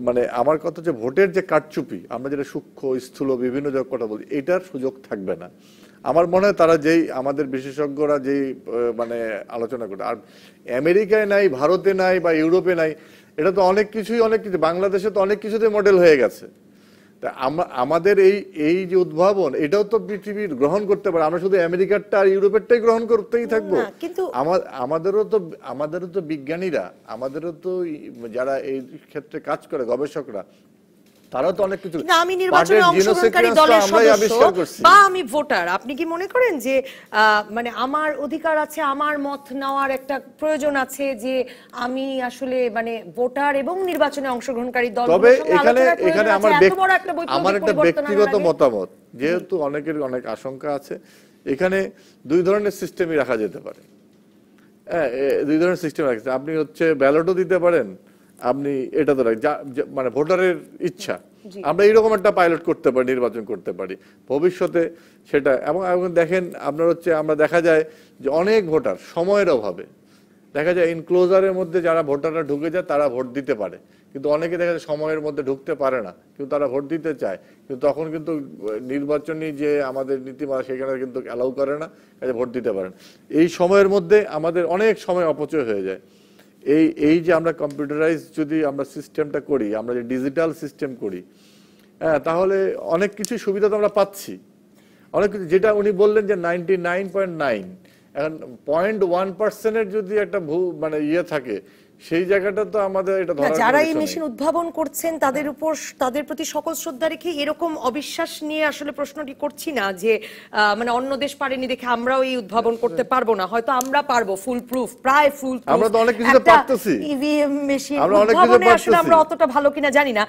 [SPEAKER 2] মানে আমার কথা যে ভোটের যে কারচুপি আমরা যেটা সূক্ষ্ম স্থূল বিভিন্ন যে কথা বলি এটার সুযোগ থাকবে না আমার মনে হয় তারা যেই আমাদের বিশেষজ্ঞরা যেই মানে আলোচনা করে আর আমেরিকায় নাই ভারতে নাই বা ইউরোপে নাই এটা তো অনেক কিছুই অনেক কিছু বাংলাদেশে তো অনেক কিছুতে মডেল হয়ে গেছে তা আমাদের এই এই যে উদ্ভাবন এটাও তো পৃথিবীর গ্রহণ করতে পারে আমরা শুধু আমেরিকারটা আর ইউরোপেরটাই গ্রহণ করতেই থাকবো কিন্তু আমাদেরও তো আমাদেরও তো বিজ্ঞানীরা আমাদেরও তো যারা এই ক্ষেত্রে কাজ করে গবেষকরা তারা তো অনেক কিছু আমি নির্বাচনে অংশগ্রহণকারী দলের সদস্য বা
[SPEAKER 1] আমি ভোটার আপনি কি মনে করেন যে মানে আমার অধিকার আছে আমার মত নেওয়ার একটা প্রয়োজন আছে যে আমি আসলে মানে ভোটার এবং নির্বাচনে অংশগ্রহণকারী দল তবে এখানে এখানে আমার আমার একটা ব্যক্তিগত
[SPEAKER 2] মতামত যেহেতু অনেকের অনেক আশঙ্কা আছে এখানে দুই ধরনের সিস্টেমই রাখা যেতে পারে হ্যাঁ দুই ধরনের সিস্টেম রাখছে আপনি হচ্ছে ব্যালটও দিতে পারেন আপনি এটা তো মানে ভোটারের ইচ্ছা আমরা এইরকম একটা পাইলট করতে পারি নির্বাচন করতে পারি ভবিষ্যতে সেটা এবং দেখেন আপনার হচ্ছে আমরা দেখা যায় যে অনেক ভোটার সময়ের অভাবে দেখা যায় ইনক্লোজারের মধ্যে যারা ভোটাররা ঢুকে যায় তারা ভোট দিতে পারে কিন্তু অনেকে দেখা যায় সময়ের মধ্যে ঢুকতে পারে না কিন্তু তারা ভোট দিতে চায় কিন্তু তখন কিন্তু নির্বাচনী যে আমাদের নীতিমালা সেখানে কিন্তু অ্যালাউ করে না ভোট দিতে পারে না এই সময়ের মধ্যে আমাদের অনেক সময় অপচয় হয়ে যায় এই এই যে আমরা কম্পিউটারাইজ যদি আমরা সিস্টেমটা করি আমরা যে ডিজিটাল সিস্টেম করি হ্যাঁ তাহলে অনেক কিছু সুবিধা তো আমরা পাচ্ছি অনেক কিছু যেটা উনি বললেন যে নাইনটি নাইন পয়েন্ট নাইন এখন পয়েন্ট ওয়ান পার্সেন্টের যদি একটা ভু মানে ইয়ে থাকে সেই জায়গাটা তো আমাদের এটা যারা এই মেশিন
[SPEAKER 1] উদ্ভাবন করছেন তাদের উপর তাদের প্রতি সকল শ্রদ্ধা রেখে এরকম অবিশ্বাস নিয়ে আসলে প্রশ্নটি করছি না যে মানে অন্য দেশ পারেনি দেখে আমরাও এই উদ্ভাবন করতে পারবো না হয়তো আমরা পারবো ফুল প্রুফ প্রায় ফুল আমরা তো অনেক কিছু পারতেছি ইভিএম e মেশিন উদ্ভাবনে আসলে আমরা অতটা ভালো কিনা জানি না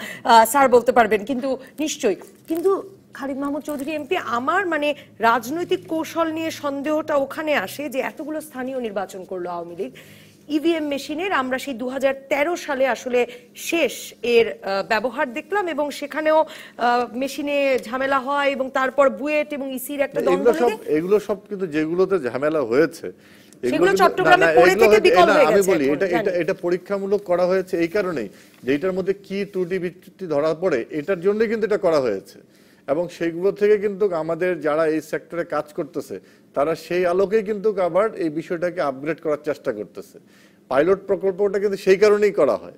[SPEAKER 1] স্যার বলতে পারবেন কিন্তু নিশ্চয়ই কিন্তু খালিদ মাহমুদ চৌধুরী এমপি আমার মানে রাজনৈতিক কৌশল নিয়ে সন্দেহটা ওখানে আসে যে এতগুলো স্থানীয় নির্বাচন করলো আওয়ামী লীগ ইভিএম e মেশিনের আমরা সেই দু সালে আসলে শেষ এর ব্যবহার দেখলাম এবং সেখানেও মেশিনে ঝামেলা হয় এবং তারপর বুয়েট এবং ইসির e একটা দ্বন্দ্ব
[SPEAKER 2] এগুলো সব কিন্তু যেগুলোতে ঝামেলা হয়েছে এটা এটা এটা পরীক্ষামূলক করা হয়েছে এই কারণেই যে এটার মধ্যে কি ত্রুটি ধরা পড়ে এটার জন্যই কিন্তু এটা করা হয়েছে এবং সেগুলো থেকে কিন্তু আমাদের যারা এই সেক্টরে কাজ করতেছে তারা সেই আলোকে কিন্তু আবার এই বিষয়টাকে আপগ্রেড করার চেষ্টা করতেছে পাইলট প্রকল্পটা কিন্তু সেই কারণেই করা হয়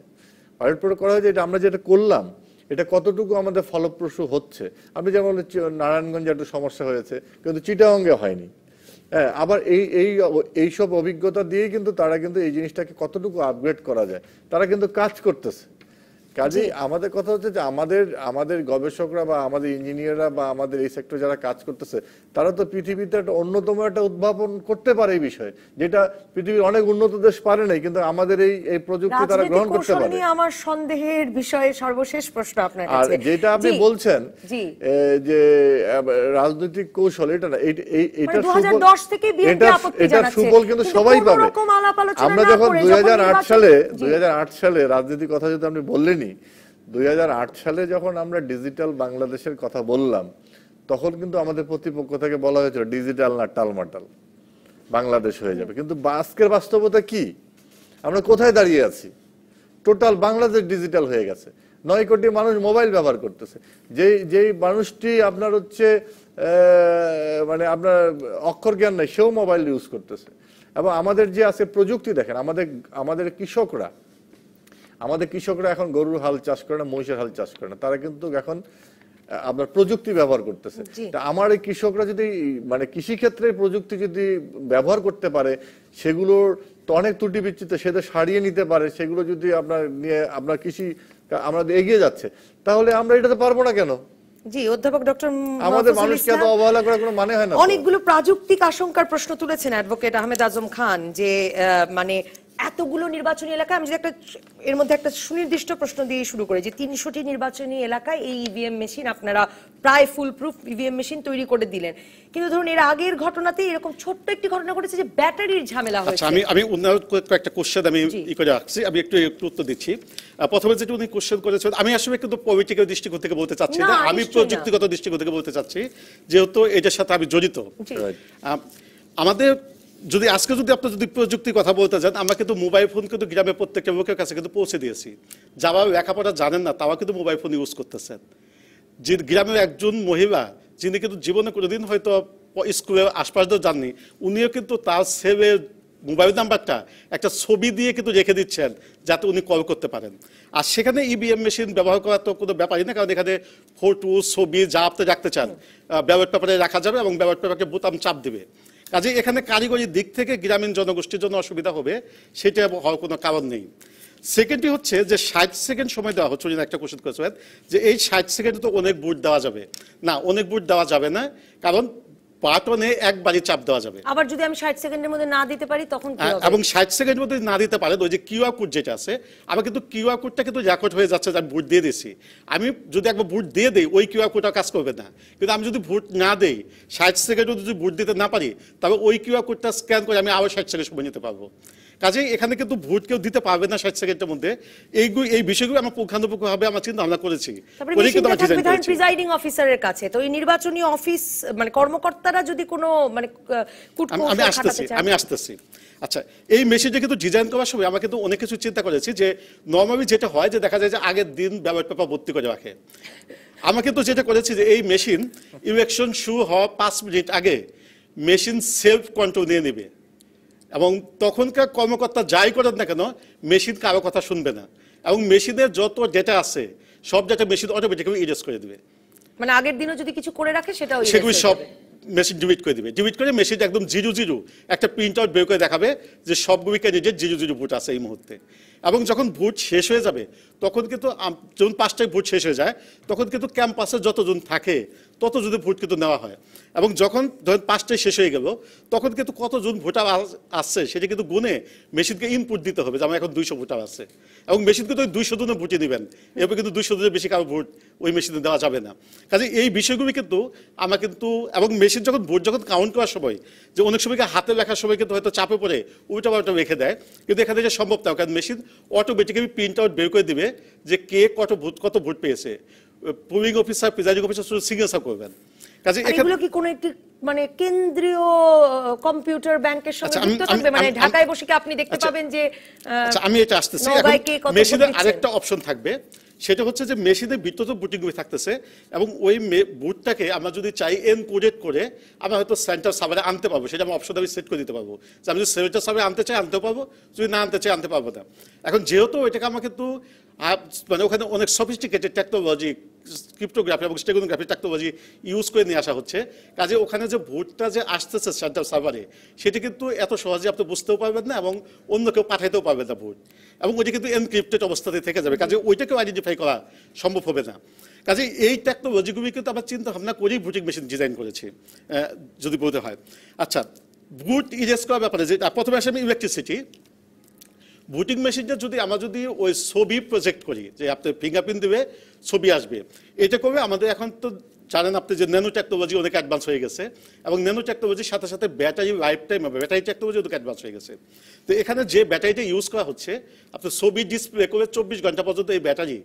[SPEAKER 2] পাইলট প্রকল্প করা হয় যে এটা আমরা যেটা করলাম এটা কতটুকু আমাদের ফলপ্রসূ হচ্ছে আপনি যেমন নারায়ণগঞ্জে একটা সমস্যা হয়েছে কিন্তু চিটাঙ্গে হয়নি হ্যাঁ আবার এই এই এইসব অভিজ্ঞতা দিয়েই কিন্তু তারা কিন্তু এই জিনিসটাকে কতটুকু আপগ্রেড করা যায় তারা কিন্তু কাজ করতেছে কাজেই আচ্ছা। আমাদের কথা হচ্ছে যে আমাদের আমাদের গবেষকরা বা আমাদের ইঞ্জিনিয়াররা বা আমাদের এই সেক্টর যারা কাজ করতেছে তারা তো পৃথিবীতে একটা অন্যতম একটা উদ্ভাবন করতে পারে এই বিষয়ে যেটা পৃথিবীর অনেক উন্নত দেশ পারে নাই কিন্তু আমাদের এই এই প্রযুক্তি তারা গ্রহণ করতে পারে
[SPEAKER 1] আমার সন্দেহের বিষয়ে সর্বশেষ প্রশ্ন আপনার কাছে আর যেটা আপনি বলছেন
[SPEAKER 2] যে রাজনৈতিক কৌশল এটা না মানে এটা 2010 থেকে বিএনপি আপত্তি এটা সুফল কিন্তু সবাই পাবে
[SPEAKER 1] আমরা যখন 2008 সালে 2008
[SPEAKER 2] সালে রাজনীতির কথা যদি আপনি বললেন হয়নি দুই সালে যখন আমরা ডিজিটাল বাংলাদেশের কথা বললাম তখন কিন্তু আমাদের প্রতিপক্ষ থেকে বলা হয়েছিল ডিজিটাল না টালমাটাল বাংলাদেশ হয়ে যাবে কিন্তু আজকের বাস্তবতা কি আমরা কোথায় দাঁড়িয়ে আছি টোটাল বাংলাদেশ ডিজিটাল হয়ে গেছে নয় কোটি মানুষ মোবাইল ব্যবহার করতেছে যেই যেই মানুষটি আপনার হচ্ছে মানে আপনার অক্ষর জ্ঞান নেই সেও মোবাইল ইউজ করতেছে এবং আমাদের যে আছে প্রযুক্তি দেখেন আমাদের আমাদের কৃষকরা আমাদের কৃষকরা এখন গরুর হাল চাষ করে না মহিষের হাল চাষ করে না তারা কিন্তু এখন আপনার প্রযুক্তি ব্যবহার করতেছে আমার এই কৃষকরা যদি মানে কৃষিক্ষেত্রে প্রযুক্তি যদি ব্যবহার করতে পারে সেগুলোর তো অনেক ত্রুটি বিচ্ছিত সেটা সারিয়ে নিতে পারে সেগুলো যদি আপনার নিয়ে আপনার কৃষি আমরা এগিয়ে যাচ্ছে তাহলে আমরা এটাতে পারবো না কেন
[SPEAKER 1] জি অধ্যাপক ডক্টর আমাদের মানুষকে এত অবহেলা করার কোনো মানে হয় না অনেকগুলো প্রাযুক্তিক আশঙ্কার প্রশ্ন তুলেছেন অ্যাডভোকেট আহমেদ আজম খান যে মানে এতগুলো নির্বাচনী এলাকা আমি যদি একটা এর মধ্যে একটা সুনির্দিষ্ট প্রশ্ন দিয়ে শুরু করে যে তিনশোটি নির্বাচনী এলাকায় এই ইভিএম e মেশিন আপনারা প্রায় ফুল প্রুফ ইভিএম মেশিন তৈরি করে দিলেন কিন্তু ধরুন এর আগের ঘটনাতে এরকম ছোট্ট একটি ঘটনা ঘটেছে যে ব্যাটারির ঝামেলা আচ্ছা, হয়েছে আমি
[SPEAKER 3] আমি ওনার একটা কোশ্চেন আমি ই করে রাখছি আমি একটু একটু উত্তর দিচ্ছি প্রথমে যেটা উনি কোশ্চেন করেছেন আমি আসলে কিন্তু পলিটিক্যাল দৃষ্টিকোণ থেকে বলতে চাচ্ছি না আমি প্রযুক্তিগত দৃষ্টিকোণ থেকে বলতে চাচ্ছি যেহেতু এটার সাথে আমি জড়িত আমাদের যদি আজকে যদি আপনি যদি প্রযুক্তির কথা বলতে যান আমরা কিন্তু মোবাইল ফোন কিন্তু গ্রামে প্রত্যেক লোকের কাছে কিন্তু পৌঁছে দিয়েছি যারা লেখাপড়া জানেন না তারা কিন্তু মোবাইল ফোন ইউজ করতেছেন যে গ্রামের একজন মহিলা যিনি কিন্তু জীবনে কোনোদিন হয়তো স্কুলের আশপাশ যাননি উনিও কিন্তু তার সেবে মোবাইল নাম্বারটা একটা ছবি দিয়ে কিন্তু রেখে দিচ্ছেন যাতে উনি কল করতে পারেন আর সেখানে ইভিএম e মেশিন ব্যবহার করা তো কোনো ব্যাপারই না কারণ এখানে ফটো ছবি যা আপনি রাখতে চান ব্যবহার পেপারে রাখা যাবে এবং ব্যবহার পেপারকে বোতাম চাপ দেবে কাজে এখানে কারিগরি দিক থেকে গ্রামীণ জনগোষ্ঠীর জন্য অসুবিধা হবে সেটা হওয়ার কোনো কারণ নেই সেকেন্ডটি হচ্ছে যে ষাট সেকেন্ড সময় দেওয়া হচ্ছে একটা কোশ্চেন করেছিলেন যে এই ষাট সেকেন্ডে তো অনেক বুট দেওয়া যাবে না অনেক বুট দেওয়া যাবে না কারণ বাটনে একবারে চাপ দেওয়া যাবে
[SPEAKER 1] আবার যদি আমি 60 সেকেন্ডের মধ্যে না দিতে পারি তখন হ্যাঁ, এবং
[SPEAKER 3] 60 সেকেন্ডের মধ্যে না দিতে পারে ওই যে কিউআর কোড যেটা আছে আমার কিন্তু কিউআর কোডটা কিন্তু জ্যাকট হয়ে যাচ্ছে যে আমি ভোট দিয়ে দিয়েছি আমি যদি একবার ভোট দিয়ে দেই ওই কিউআর কোডটা কাজ করবে না কিন্তু আমি যদি ভোট না দেই 60 সেকেন্ডও যদি ভোট দিতে না পারি তবে ওই কিউআর কোডটা স্ক্যান করে আমি আবার 60 সেকেন্ড সময় নিতে পারবো কাজেই এখানে কিন্তু ভোট কেউ দিতে পারবে না ষাট সেকেন্ডের মধ্যে এইগুলি এই বিষয়গুলো আমরা পুঙ্খানুপুঙ্খভাবে আমরা চিন্তা আমরা করেছি প্রিজাইডিং
[SPEAKER 1] অফিসারের কাছে তো এই নির্বাচনী অফিস মানে কর্মকর্তারা যদি কোনো মানে আমি আসতেছি আমি
[SPEAKER 3] আসতেছি আচ্ছা এই মেশিনটা কিন্তু ডিজাইন করার সময় আমরা কিন্তু অনেক কিছু চিন্তা করেছি যে নর্মালি যেটা হয় যে দেখা যায় যে আগের দিন ব্যালট পেপার ভর্তি করে রাখে আমাকে তো যেটা করেছি যে এই মেশিন ইলেকশন শুরু হওয়া পাঁচ মিনিট আগে মেশিন সেলফ কন্ট্রোল নিয়ে নেবে এবং তখনকার কর্মকর্তা যাই করেন না কেন মেশিন কারো কথা শুনবে না এবং মেশিনের যত ডেটা আছে সব ডেটা মেশিন অটোমেটিক্যালি ইরেজ করে দেবে
[SPEAKER 1] মানে আগের দিনও যদি কিছু করে রাখে সেটা সেগুলি সব
[SPEAKER 3] মেশিন ডিবিট করে দিবে ডিবিট করে মেশিন একদম জিরো জিরো একটা প্রিন্ট আউট বের করে দেখাবে যে সবগুলিকে নিজের জিরো জিরো ভোট আছে এই মুহূর্তে এবং যখন ভোট শেষ হয়ে যাবে তখন কিন্তু যখন পাঁচটায় ভোট শেষ হয়ে যায় তখন কিন্তু ক্যাম্পাসে যতজন থাকে তত যদি ভোট কিন্তু নেওয়া হয় এবং যখন ধরেন পাঁচটায় শেষ হয়ে গেল তখন কিন্তু কতজন ভোটার আসছে সেটা কিন্তু গুনে মেশিনকে ইনপুট দিতে হবে যে আমার এখন দুইশো ভোটার আছে এবং মেশিন কিন্তু ওই দুইশো জনে ভোটে নেবেন এভাবে কিন্তু দুইশো জনের বেশি কারো ভোট ওই মেশিনে দেওয়া যাবে না কাজে এই বিষয়গুলি কিন্তু আমার কিন্তু এবং মেশিন যখন ভোট যখন কাউন্ট করার সময় যে অনেক সময়কে হাতে লেখার সময় কিন্তু হয়তো চাপে পড়ে ওইটা ওটা রেখে দেয় কিন্তু এখানে যে সম্ভব না কারণ মেশিন অটোমেটিক্যালি প্রিন্ট আউট বের করে দিবে যে কে কত ভোট কত ভোট পেয়েছে পুলিং অফিসার প্রিজাইডিং অফিসার শুধু সিগনেচার করবেন কাজে এগুলো
[SPEAKER 1] কি একটি মানে কেন্দ্রীয় কম্পিউটার ব্যাংকের সঙ্গে আচ্ছা, যুক্ত থাকবে মানে ঢাকায় বসে কি আপনি দেখতে আচ্ছা, পাবেন যে আচ্ছা আমি এটা আসতেছি মেশিনের আরেকটা
[SPEAKER 3] অপশন থাকবে সেটা হচ্ছে যে থাকতেছে এবং ওই বুটটাকে আমরা যদি চাই এনকোডেড করে আমরা হয়তো সেন্টার সার্ভারে আনতে পারবো সেটা অপশন আমি সেট করে দিতে পারবো যে আমি যদি সেন্টার সার্ভারে আনতে চাই আনতে পারবো যদি না আনতে চাই আনতে পারবো না এখন যেহেতু এটাকে আমাকে তো মানে ওখানে অনেক সফিস্টিকেটেড টেকনোলজি ক্রিপ্টোগ্রাফি এবং স্টেগনোগ্রাফি টেকনোলজি ইউজ করে নিয়ে আসা হচ্ছে কাজে ওখানে যে ভোটটা যে আসতেছে সেন্ট্রাল সার্ভারে সেটি কিন্তু এত সহজে আপনি বুঝতেও পারবেন না এবং অন্য কেউ পাঠাইতেও পারবেন না ভোট এবং ওইটা কিন্তু এনক্রিপ্টেড অবস্থাতে থেকে যাবে কাজে ওইটাকেও আইডেন্টিফাই করা সম্ভব হবে না কাজে এই টেকনোলজিগুলি কিন্তু আমরা চিন্তা ভাবনা করেই ভোটিং মেশিন ডিজাইন করেছি যদি বলতে হয় আচ্ছা ভোট ইরেজ করার ব্যাপারে যে প্রথমে আসে আমি ইলেকট্রিসিটি ভোটিং মেশিনটা যদি আমরা যদি ওই ছবি প্রজেক্ট করি যে আপনি ফিঙ্গারপ্রিন্ট দেবে ছবি আসবে এটা করবে আমাদের এখন তো জানেন আপনি যে ন্যানো টেকনোলজি অনেক অ্যাডভান্স হয়ে গেছে এবং ন্যানো টেকনোলজির সাথে সাথে ব্যাটারি লাইফ টাইম হবে ব্যাটারি টেকনোলজি অনেক অ্যাডভান্স হয়ে গেছে তো এখানে যে ব্যাটারিটা ইউজ করা হচ্ছে আপনি ছবি ডিসপ্লে করে চব্বিশ ঘন্টা পর্যন্ত এই ব্যাটারি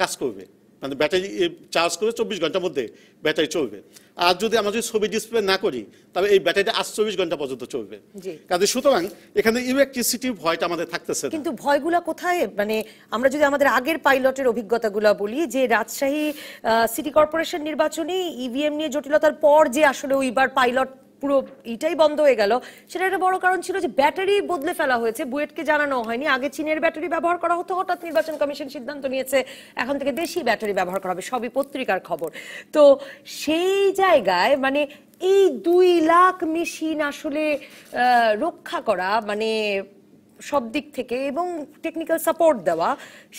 [SPEAKER 3] কাজ করবে মানে ব্যাটারি চার্জ করে চব্বিশ ঘন্টার মধ্যে ব্যাটারি চলবে আর যদি আমরা যদি ছবি ডিসপ্লে না করি তবে এই ব্যাটারিটা আজ চব্বিশ ঘন্টা পর্যন্ত চলবে কাজে সুতরাং এখানে ইলেকট্রিসিটির ভয়টা আমাদের থাকতেছে
[SPEAKER 1] কিন্তু ভয়গুলা কোথায় মানে আমরা যদি আমাদের আগের পাইলটের অভিজ্ঞতাগুলো বলি যে রাজশাহী সিটি কর্পোরেশন নির্বাচনে ইভিএম নিয়ে জটিলতার পর যে আসলে ওইবার পাইলট পুরো এটাই বন্ধ হয়ে গেল সেটা একটা বড় কারণ ছিল যে ব্যাটারি বদলে ফেলা হয়েছে বুয়েটকে জানানো হয়নি আগে চীনের ব্যাটারি ব্যবহার করা হতো হঠাৎ নির্বাচন কমিশন সিদ্ধান্ত নিয়েছে এখন থেকে দেশি ব্যাটারি ব্যবহার করা হবে সবই পত্রিকার খবর তো সেই জায়গায় মানে এই দুই লাখ মেশিন আসলে রক্ষা করা মানে সব দিক থেকে এবং টেকনিক্যাল সাপোর্ট দেওয়া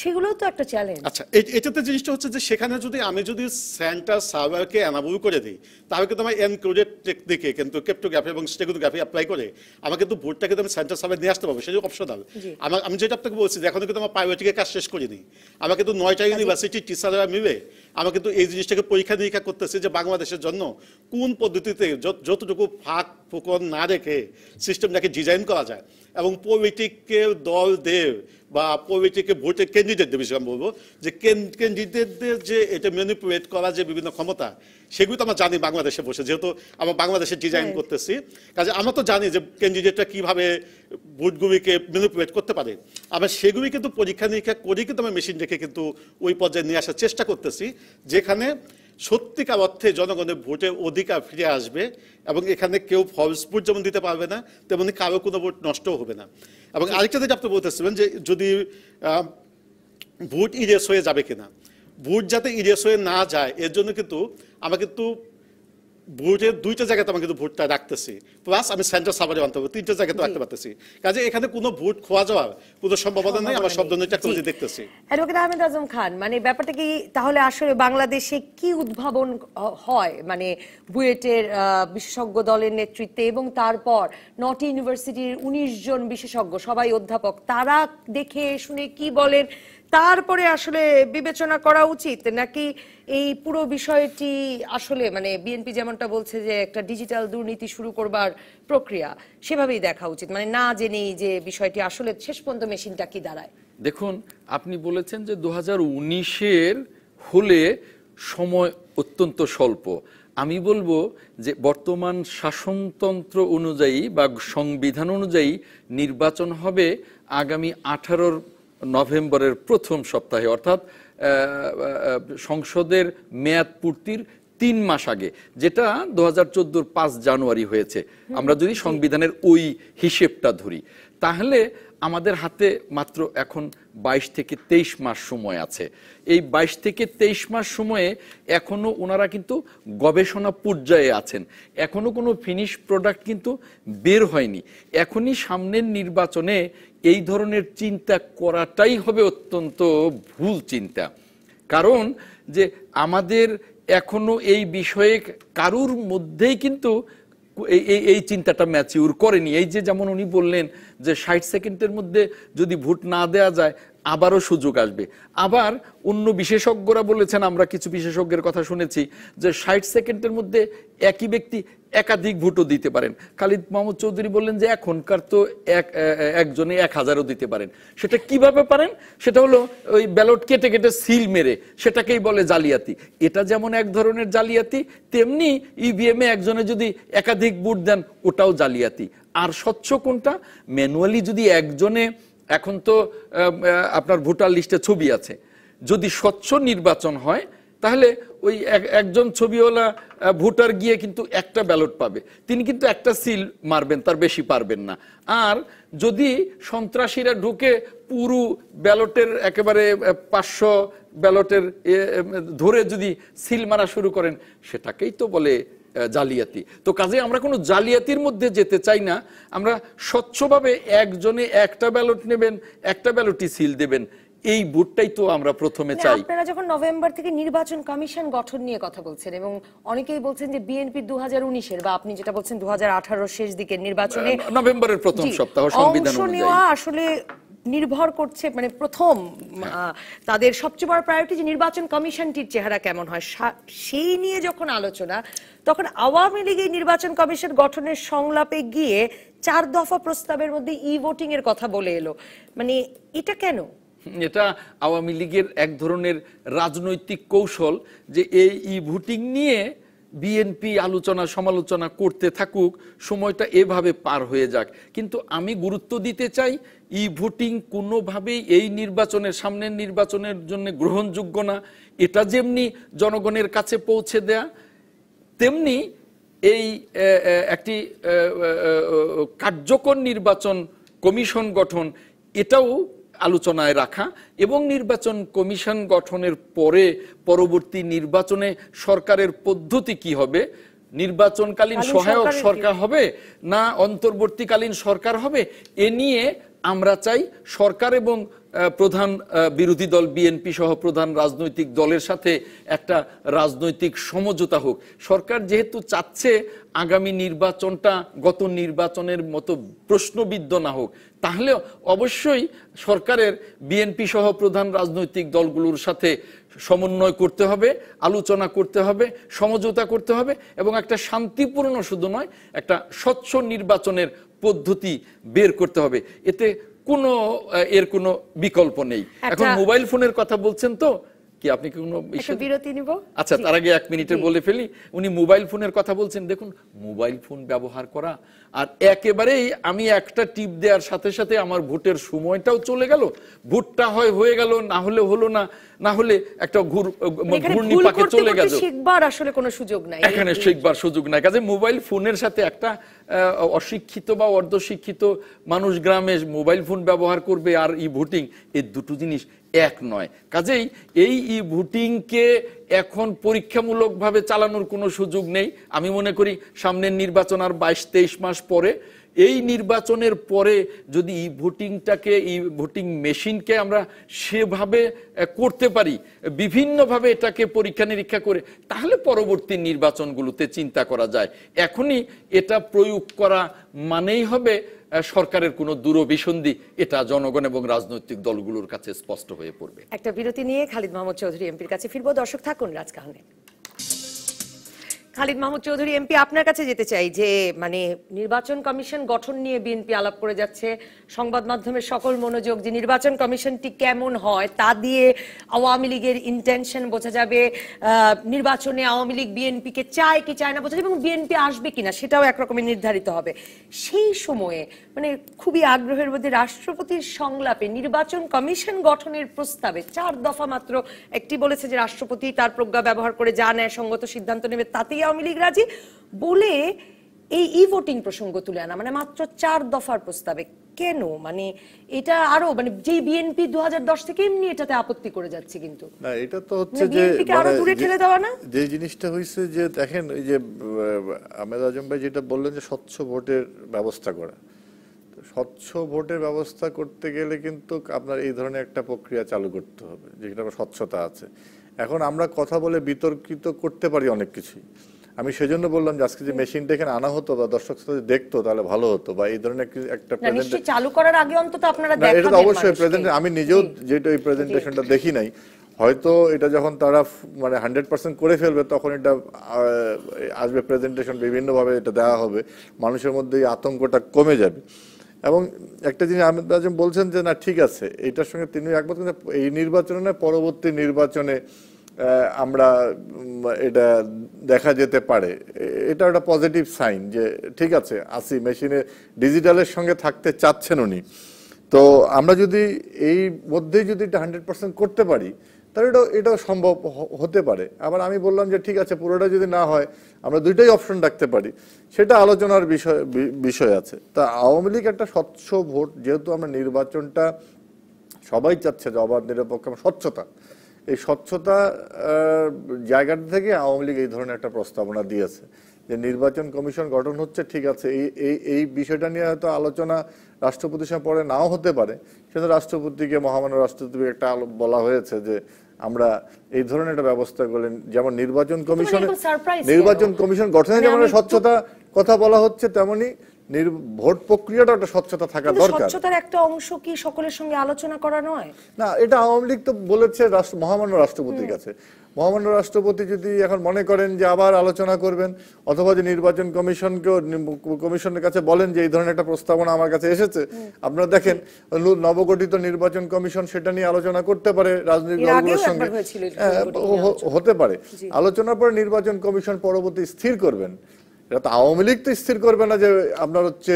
[SPEAKER 1] সেগুলো তো একটা চ্যালেঞ্জ
[SPEAKER 3] আচ্ছা এটাতে জিনিসটা হচ্ছে যে সেখানে যদি আমি যদি সেন্টার সার্ভারকে অ্যানাবল করে দিই তাহলে কিন্তু আমার এনক্রোডেড টেকনিকে কিন্তু ক্রিপ্টোগ্রাফি এবং স্টেগোগ্রাফি অ্যাপ্লাই করে আমাকে কিন্তু ভোটটাকে আমি সেন্টার সার্ভার নিয়ে আসতে পারবো সেটা অপশনাল আমার আমি যেটা আপনাকে বলছি এখন কিন্তু আমার প্রাইভেটিকে কাজ শেষ করিনি আমাকে কিন্তু নয়টা ইউনিভার্সিটি আচ্ছা। টিচাররা মিলে আমাকে কিন্তু এই জিনিসটাকে পরীক্ষা নিরীক্ষা করতেছে যে বাংলাদেশের জন্য কোন পদ্ধতিতে যতটুকু ফাঁক ফুকন না রেখে সিস্টেমটাকে ডিজাইন করা যায় এবং পলিটিক্যাল দেব বা পলিটিকে ভোটে ক্যান্ডিডেটদের বিষয়ে আমি বলবো যে ক্যান্ডিডেটদের যে এটা ম্যানিপুলেট করা যে বিভিন্ন ক্ষমতা সেগুলি তো আমরা জানি বাংলাদেশে বসে যেহেতু আমরা বাংলাদেশে ডিজাইন হ্যাঁ। করতেছি কাজে আমরা তো জানি যে ক্যান্ডিডেটরা কিভাবে ভোটগুলিকে ম্যানিপুলেট করতে পারে আমরা সেগুলি কিন্তু পরীক্ষা নিরীক্ষা করেই কিন্তু আমরা মেশিন রেখে কিন্তু ওই পর্যায়ে নিয়ে আসার চেষ্টা করতেছি যেখানে সত্যিকার অর্থে জনগণের ভোটের অধিকার ফিরে আসবে এবং এখানে কেউ ফলস ভোট যেমন দিতে পারবে না তেমনি কারো কোনো ভোট নষ্টও হবে না এবং আরেকটা যেটা আপনি বলতেছিলেন যে যদি ভোট ইরেস হয়ে যাবে কিনা ভোট যাতে ইরেস হয়ে না যায় এর জন্য কিন্তু আমাকে কিন্তু ভোটের দুইটা জায়গাতে আমাকে কিন্তু ভোটটা রাখতেছি প্লাস আমি সেন্টার সাবারে আনতে পারবো তিনটা জায়গাতে রাখতে পারতেছি কাজে এখানে কোনো ভোট খোয়া যাওয়ার কোনো সম্ভাবনা নেই আমার শব্দ নেই দেখতেছি
[SPEAKER 1] অ্যাডভোকেট আহমেদ আজম খান মানে ব্যাপারটা কি তাহলে আসলে বাংলাদেশে কি উদ্ভাবন হয় মানে বুয়েটের বিশেষজ্ঞ দলের নেতৃত্বে এবং তারপর নটি ইউনিভার্সিটির উনিশ জন বিশেষজ্ঞ সবাই অধ্যাপক তারা দেখে শুনে কি বলেন তারপরে আসলে বিবেচনা করা উচিত নাকি এই পুরো বিষয়টি আসলে মানে বিএনপি যেমনটা বলছে যে একটা ডিজিটাল দুর্নীতি শুরু করবার প্রক্রিয়া সেভাবেই দেখা উচিত মানে না জেনেই যে বিষয়টি আসলে শেষ পর্যন্ত মেশিনটা কি দাঁড়ায়
[SPEAKER 4] দেখুন আপনি বলেছেন যে দু হাজার হলে সময় অত্যন্ত স্বল্প আমি বলবো যে বর্তমান শাসনতন্ত্র অনুযায়ী বা সংবিধান অনুযায়ী নির্বাচন হবে আগামী আঠারোর নভেম্বরের প্রথম সপ্তাহে অর্থাৎ সংসদের মেয়াদ পূর্তির তিন মাস আগে যেটা দু হাজার চোদ্দোর পাঁচ জানুয়ারি হয়েছে আমরা যদি সংবিধানের ওই হিসেবটা ধরি তাহলে আমাদের হাতে মাত্র এখন বাইশ থেকে তেইশ মাস সময় আছে এই বাইশ থেকে তেইশ মাস সময়ে এখনও ওনারা কিন্তু গবেষণা পর্যায়ে আছেন এখনও কোনো ফিনিশ প্রোডাক্ট কিন্তু বের হয়নি এখনই সামনের নির্বাচনে এই ধরনের চিন্তা করাটাই হবে অত্যন্ত ভুল চিন্তা কারণ যে আমাদের এখনো এই বিষয়ে কারুর মধ্যেই কিন্তু এই এই চিন্তাটা ম্যাচিউর করেনি এই যে যেমন উনি বললেন যে ষাট সেকেন্ডের মধ্যে যদি ভোট না দেয়া যায় আবারও সুযোগ আসবে আবার অন্য বিশেষজ্ঞরা বলেছেন আমরা কিছু বিশেষজ্ঞের কথা শুনেছি যে ষাট সেকেন্ডের মধ্যে একই ব্যক্তি একাধিক ভোটও দিতে পারেন খালিদ মোহাম্মদ চৌধুরী বললেন যে এখনকার তো এক একজনে এক হাজারও দিতে পারেন সেটা কিভাবে পারেন সেটা হলো ওই ব্যালট কেটে কেটে সিল মেরে সেটাকেই বলে জালিয়াতি এটা যেমন এক ধরনের জালিয়াতি তেমনি ইভিএমে e একজনে যদি একাধিক ভোট দেন ওটাও জালিয়াতি আর স্বচ্ছ কোনটা ম্যানুয়ালি যদি একজনে এখন তো আপনার ভোটার লিস্টে ছবি আছে যদি স্বচ্ছ নির্বাচন হয় তাহলে ওই একজন ছবিওয়ালা ভোটার গিয়ে কিন্তু একটা ব্যালট পাবে তিনি কিন্তু একটা সিল মারবেন তার বেশি পারবেন না আর যদি সন্ত্রাসীরা ঢুকে পুরো ব্যালটের একেবারে পাঁচশো ব্যালটের ধরে যদি সিল মারা শুরু করেন সেটাকেই তো বলে জালিয়াতি তো কাজে আমরা কোনো জালিয়াতির মধ্যে যেতে চাই না আমরা স্বচ্ছভাবে একজনে একটা ব্যালট নেবেন একটা ব্যালটই সিল দেবেন এই ভোটটাই তো আমরা প্রথমে মানে চাই আপনারা
[SPEAKER 1] যখন নভেম্বর থেকে নির্বাচন কমিশন গঠন নিয়ে কথা বলছেন এবং অনেকেই বলছেন যে বিএনপি দু এর বা আপনি যেটা বলছেন 2018 শেষ দিকে নির্বাচনে
[SPEAKER 4] নভেম্বরের প্রথম সপ্তাহ সংবিধান অংশ নেওয়া
[SPEAKER 1] আসলে নির্ভর করছে মানে প্রথম হ্যাঁ। তাদের সবচেয়ে বড় প্রায়োরিটি যে নির্বাচন কমিশনটির চেহারা কেমন হয় সেই নিয়ে যখন আলোচনা তখন আওয়ামী লীগ এই নির্বাচন কমিশন গঠনের সংলাপে গিয়ে চার দফা প্রস্তাবের মধ্যে ই ভোটিং এর কথা বলে এলো মানে এটা কেন
[SPEAKER 4] এটা আওয়ামী লীগের এক ধরনের রাজনৈতিক কৌশল যে এই ই ভোটিং নিয়ে বিএনপি আলোচনা সমালোচনা করতে থাকুক সময়টা এভাবে পার হয়ে যাক কিন্তু আমি গুরুত্ব দিতে চাই ই ভোটিং কোনোভাবেই এই নির্বাচনের সামনের নির্বাচনের জন্য গ্রহণযোগ্য না এটা যেমনি জনগণের কাছে পৌঁছে দেয়া তেমনি এই একটি কার্যকর নির্বাচন কমিশন গঠন এটাও আলোচনায় রাখা এবং নির্বাচন কমিশন গঠনের পরে পরবর্তী নির্বাচনে সরকারের পদ্ধতি কি হবে নির্বাচনকালীন সহায়ক সরকার হবে না অন্তর্বর্তীকালীন সরকার হবে এ নিয়ে আমরা চাই সরকার এবং প্রধান বিরোধী দল বিএনপি সহ প্রধান রাজনৈতিক দলের সাথে একটা রাজনৈতিক সমঝোতা হোক সরকার যেহেতু চাচ্ছে আগামী নির্বাচনটা গত নির্বাচনের মতো প্রশ্নবিদ্ধ না হোক তাহলে অবশ্যই সরকারের বিএনপি সহ প্রধান রাজনৈতিক দলগুলোর সাথে সমন্বয় করতে হবে আলোচনা করতে হবে সমঝোতা করতে হবে এবং একটা শান্তিপূর্ণ শুধু নয় একটা স্বচ্ছ নির্বাচনের পদ্ধতি বের করতে হবে এতে কোনো এর কোনো বিকল্প নেই এখন মোবাইল ফোনের কথা বলছেন তো কি আপনি কোনো
[SPEAKER 1] বিরতি নিব আচ্ছা তার আগে
[SPEAKER 4] এক মিনিটে বলে ফেলি উনি মোবাইল ফোনের কথা বলছেন দেখুন মোবাইল ফোন ব্যবহার করা আর একেবারেই আমি একটা টিপ দেওয়ার সাথে সাথে আমার ভোটের সময়টাও চলে গেল ভোটটা হয় হয়ে গেল না হলে হলো না না হলে একটা ঘুর মানে মানে ঘূর্ণি চলে গেল
[SPEAKER 1] শিখবার আসলে কোনো সুযোগ নাই এখানে
[SPEAKER 4] শিখবার সুযোগ নাই কাজে মোবাইল ফোনের সাথে একটা অশিক্ষিত বা অর্ধশিক্ষিত মানুষ গ্রামে মোবাইল ফোন ব্যবহার করবে আর ই ভোটিং এই দুটো জিনিস এক নয় কাজেই এই ই ভোটিংকে এখন পরীক্ষামূলকভাবে চালানোর কোনো সুযোগ নেই আমি মনে করি সামনের নির্বাচন আর বাইশ তেইশ মাস পরে এই নির্বাচনের পরে যদি ই ভোটিংটাকে ই ভোটিং মেশিনকে আমরা সেভাবে করতে পারি বিভিন্নভাবে এটাকে পরীক্ষা নিরীক্ষা করে তাহলে পরবর্তী নির্বাচনগুলোতে চিন্তা করা যায় এখনই এটা প্রয়োগ করা মানেই হবে সরকারের কোনো দূরভিসন্ধি এটা জনগণ এবং রাজনৈতিক দলগুলোর কাছে স্পষ্ট হয়ে পড়বে
[SPEAKER 1] একটা বিরতি নিয়ে খালিদ মোহাম্মদ চৌধুরী এমপির কাছে ফিরবো দর্শক থাকুন রাজকাহনে খালিদ মাহমুদ চৌধুরী এমপি আপনার কাছে যেতে চাই যে মানে নির্বাচন কমিশন গঠন নিয়ে বিএনপি আলাপ করে যাচ্ছে সংবাদ মাধ্যমের সকল মনোযোগ যে নির্বাচন কমিশনটি কেমন হয় তা দিয়ে আওয়ামী লীগের ইন্টেনশন বোঝা যাবে নির্বাচনে আওয়ামী লীগ বিএনপিকে চায় কি চায় না বোঝা যাবে এবং বিএনপি আসবে কিনা সেটাও একরকমের নির্ধারিত হবে সেই সময়ে মানে খুবই আগ্রহের মধ্যে রাষ্ট্রপতির সংলাপে নির্বাচন কমিশন গঠনের প্রস্তাবে চার দফা মাত্র একটি বলেছে যে রাষ্ট্রপতি তার প্রজ্ঞা ব্যবহার করে যা নেয় সঙ্গত সিদ্ধান্ত নেবে তাতেই আওয়ামী লীগ রাজি বলে এই ই ভোটিং প্রসঙ্গ তুলে আনা মানে মাত্র চার দফার প্রস্তাবে কেন মানে এটা আরো মানে যে বিএনপি 2010 থেকে এমনি এটাতে আপত্তি করে যাচ্ছে কিন্তু
[SPEAKER 2] না এটা তো মানে হচ্ছে যে আরো মানে দূরে ঠেলে দেওয়া না যে জিনিসটা হয়েছে যে দেখেন ওই যে আহমেদ আজম ভাই যেটা বললেন যে স্বচ্ছ ভোটের ব্যবস্থা করা স্বচ্ছ ভোটের ব্যবস্থা করতে গেলে কিন্তু আপনার এই ধরনের একটা প্রক্রিয়া চালু করতে হবে যেখানে স্বচ্ছতা আছে এখন আমরা কথা বলে বিতর্কিত করতে পারি অনেক কিছুই আমি সেজন্য বললাম যে আজকে যে মেশিনটা এখানে আনা হতো বা দর্শক শ্রোতা দেখতো তাহলে ভালো হতো বা এই ধরনের একটা প্রেজেন্টেশন
[SPEAKER 1] চালু করার আগে অন্তত আপনারা দেখাবেন এটা অবশ্যই
[SPEAKER 2] প্রেজেন্ট আমি নিজেও যেটা এই প্রেজেন্টেশনটা দেখি নাই হয়তো এটা যখন তারা মানে হান্ড্রেড পার্সেন্ট করে ফেলবে তখন এটা আসবে প্রেজেন্টেশন বিভিন্নভাবে এটা দেওয়া হবে মানুষের মধ্যে এই আতঙ্কটা কমে যাবে এবং একটা জিনিস আহমেদ আজম বলছেন যে না ঠিক আছে এটার সঙ্গে তিনি একমত এই নির্বাচনে পরবর্তী নির্বাচনে আমরা এটা দেখা যেতে পারে এটা একটা পজিটিভ সাইন যে ঠিক আছে আসি মেশিনে ডিজিটালের সঙ্গে থাকতে চাচ্ছেন উনি তো আমরা যদি এই মধ্যেই যদি এটা হান্ড্রেড পার্সেন্ট করতে পারি তাহলে এটা এটাও সম্ভব হতে পারে আবার আমি বললাম যে ঠিক আছে পুরোটা যদি না হয় আমরা দুইটাই অপশন রাখতে পারি সেটা আলোচনার বিষয় বিষয় আছে তা আওয়ামী লীগ একটা স্বচ্ছ ভোট যেহেতু আমরা নির্বাচনটা সবাই চাচ্ছে যে অবাধ নিরপেক্ষ স্বচ্ছতা এই স্বচ্ছতা জায়গাটা থেকে আওয়ামী লীগ এই ধরনের একটা প্রস্তাবনা দিয়েছে যে নির্বাচন কমিশন গঠন হচ্ছে ঠিক আছে এই এই এই বিষয়টা নিয়ে হয়তো আলোচনা রাষ্ট্রপতির সঙ্গে পরে নাও হতে পারে সেটা রাষ্ট্রপতিকে মহামান্য রাষ্ট্রপতিকে একটা বলা হয়েছে যে আমরা এই ধরনের একটা ব্যবস্থা করলেন যেমন নির্বাচন কমিশন নির্বাচন কমিশন গঠনে মানে যেমন স্বচ্ছতা কথা বলা হচ্ছে তেমনি ভোট প্রক্রিয়াটা একটা স্বচ্ছতা থাকা দরকার স্বচ্ছতার
[SPEAKER 1] একটা অংশ কি সকলের সঙ্গে আলোচনা করা নয়
[SPEAKER 2] না এটা আওয়ামী লীগ তো বলেছে মহামান্য রাষ্ট্রপতির কাছে মহামান্য রাষ্ট্রপতি যদি এখন মনে করেন যে আবার আলোচনা করবেন অথবা যে নির্বাচন কমিশনকে কমিশনের কাছে বলেন যে এই ধরনের একটা প্রস্তাবনা আমার কাছে এসেছে আপনারা দেখেন নবগঠিত নির্বাচন কমিশন সেটা নিয়ে আলোচনা করতে পারে রাজনৈতিক দলগুলোর সঙ্গে হ্যাঁ, হতে পারে আলোচনার পরে নির্বাচন কমিশন পরবর্তী স্থির করবেন এটা তো আওয়ামী লীগ তো স্থির করবে না যে আপনার হচ্ছে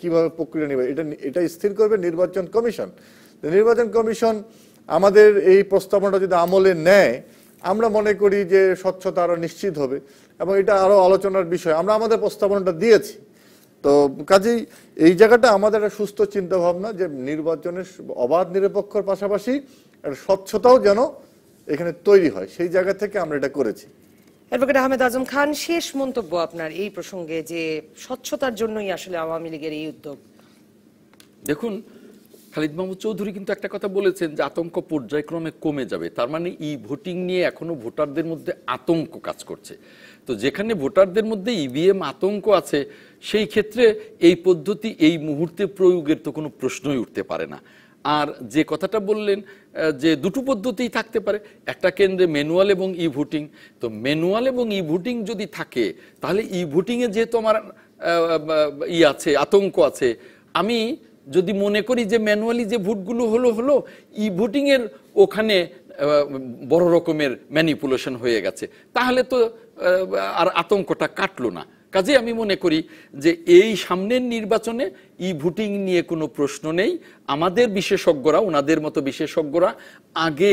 [SPEAKER 2] কিভাবে প্রক্রিয়া নেবে এটা এটা স্থির করবে নির্বাচন কমিশন নির্বাচন কমিশন আমাদের এই প্রস্তাবনাটা যদি আমলে নেয় আমরা মনে করি যে স্বচ্ছতা আরও নিশ্চিত হবে এবং এটা আরও আলোচনার বিষয় আমরা আমাদের প্রস্তাবনাটা দিয়েছি তো কাজেই এই জায়গাটা আমাদের একটা সুস্থ চিন্তাভাবনা যে নির্বাচনের অবাধ নিরপেক্ষর পাশাপাশি একটা স্বচ্ছতাও যেন এখানে তৈরি হয় সেই জায়গা থেকে আমরা এটা করেছি
[SPEAKER 1] অ্যাডভোকেট আহমেদ আজম খান শেষ মন্তব্য আপনার এই প্রসঙ্গে যে স্বচ্ছতার জন্যই আসলে আওয়ামী লীগের এই উদ্যোগ
[SPEAKER 4] দেখুন খালিদ মাহমুদ চৌধুরী কিন্তু একটা কথা বলেছেন যে আতঙ্ক পর্যায়ক্রমে কমে যাবে তার মানে ই ভোটিং নিয়ে এখনো ভোটারদের মধ্যে আতঙ্ক কাজ করছে তো যেখানে ভোটারদের মধ্যে ইভিএম আতঙ্ক আছে সেই ক্ষেত্রে এই পদ্ধতি এই মুহূর্তে প্রয়োগের তো কোনো প্রশ্নই উঠতে পারে না আর যে কথাটা বললেন যে দুটো পদ্ধতিই থাকতে পারে একটা কেন্দ্রে ম্যানুয়াল এবং ই ভোটিং তো ম্যানুয়াল এবং ই ভোটিং যদি থাকে তাহলে ই ভোটিংয়ে যেহেতু আমার ই আছে আতঙ্ক আছে আমি যদি মনে করি যে ম্যানুয়ালি যে ভোটগুলো হলো হলো ই ভোটিংয়ের ওখানে বড় রকমের ম্যানিপুলেশন হয়ে গেছে তাহলে তো আর আতঙ্কটা কাটলো না কাজে আমি মনে করি যে এই সামনের নির্বাচনে ই ভোটিং নিয়ে কোনো প্রশ্ন নেই আমাদের বিশেষজ্ঞরা ওনাদের মতো বিশেষজ্ঞরা আগে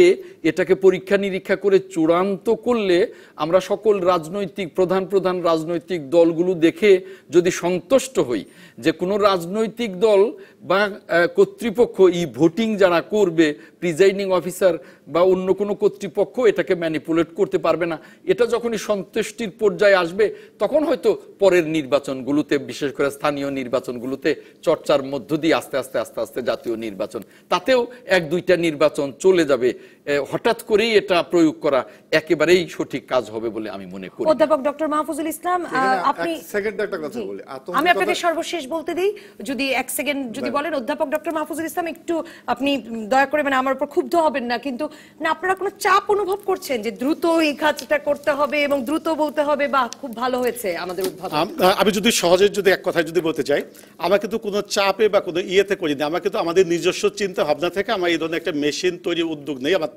[SPEAKER 4] এটাকে পরীক্ষা নিরীক্ষা করে চূড়ান্ত করলে আমরা সকল রাজনৈতিক প্রধান প্রধান রাজনৈতিক দলগুলো দেখে যদি সন্তুষ্ট হই যে কোনো রাজনৈতিক দল বা কর্তৃপক্ষ ই ভোটিং যারা করবে প্রিজাইডিং অফিসার বা অন্য কোনো কর্তৃপক্ষ এটাকে ম্যানিপুলেট করতে পারবে না এটা যখনই সন্তুষ্টির পর্যায়ে আসবে তখন হয়তো পরের নির্বাচনগুলোতে বিশেষ করে স্থানীয় নির্বাচনগুলোতে চর্চার মধ্য দিয়ে আস্তে আস্তে আস্তে আস্তে জাতীয় নির্বাচন তাতেও এক দুইটা নির্বাচন চলে যাবে হঠাৎ করেই এটা প্রয়োগ করা একেবারেই সঠিক কাজ হবে বলে আমি মনে করি
[SPEAKER 1] অধ্যাপক ডক্টর মাহফুজুল ইসলাম আপনি সেকেন্ড একটা কথা বলি আমি আপনাকে সর্বশেষ বলতে দিই যদি এক সেকেন্ড যদি বলেন অধ্যাপক ডক্টর মাহফুজুল ইসলাম একটু আপনি দয়া করে মানে আমার উপর ক্ষুব্ধ হবেন না কিন্তু না আপনারা কোনো চাপ অনুভব করছেন যে দ্রুত এই কাজটা করতে হবে এবং দ্রুত বলতে হবে বা খুব ভালো হয়েছে আমাদের উদ্ভাবন
[SPEAKER 3] আমি যদি সহজে যদি এক কথায় যদি বলতে চাই আমার কিন্তু কোনো চাপে বা কোনো ইয়েতে করিনি আমার কিন্তু আমাদের নিজস্ব চিন্তা ভাবনা থেকে আমার এই ধরনের একটা মেশিন তৈরির উদ্যোগ নেই আমার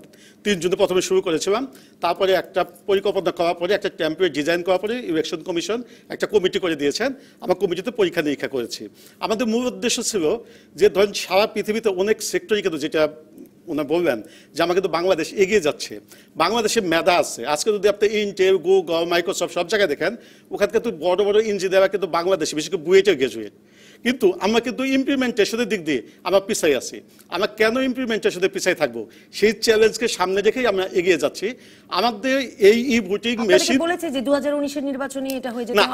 [SPEAKER 3] তিনজনে প্রথমে শুরু করেছিলাম তারপরে একটা পরিকল্পনা করার পরে একটা টেম্পোরারি ডিজাইন করার পরে ইলেকশন কমিশন একটা কমিটি করে দিয়েছেন আমার কমিটিতে পরীক্ষা নিরীক্ষা করেছি আমাদের মূল উদ্দেশ্য ছিল যে ধরেন সারা পৃথিবীতে অনেক সেক্টরই কিন্তু যেটা ওনার বললেন যে আমার কিন্তু বাংলাদেশ এগিয়ে যাচ্ছে বাংলাদেশে মেধা আছে আজকে যদি আপনি ইন্টেল গুগল মাইক্রোসফট সব জায়গায় দেখেন ওখানে কিন্তু বড় বড় ইঞ্জিনিয়ার কিন্তু বাংলাদেশে বিশেষ করে বুয়েটে গ্রাজুয়েট কিন্তু আমরা কিন্তু ইমপ্লিমেন্টেশনের দিক দিয়ে আমরা পিছাই আছি আমরা কেন ইমপ্লিমেন্টেশনে পিছাই থাকবো সেই চ্যালেঞ্জকে সামনে রেখেই আমরা এগিয়ে যাচ্ছি আমাদের এই ই ভোটিং মেশিন
[SPEAKER 1] বলেছে যে 2019 এর নির্বাচনে এটা হয়ে যেত না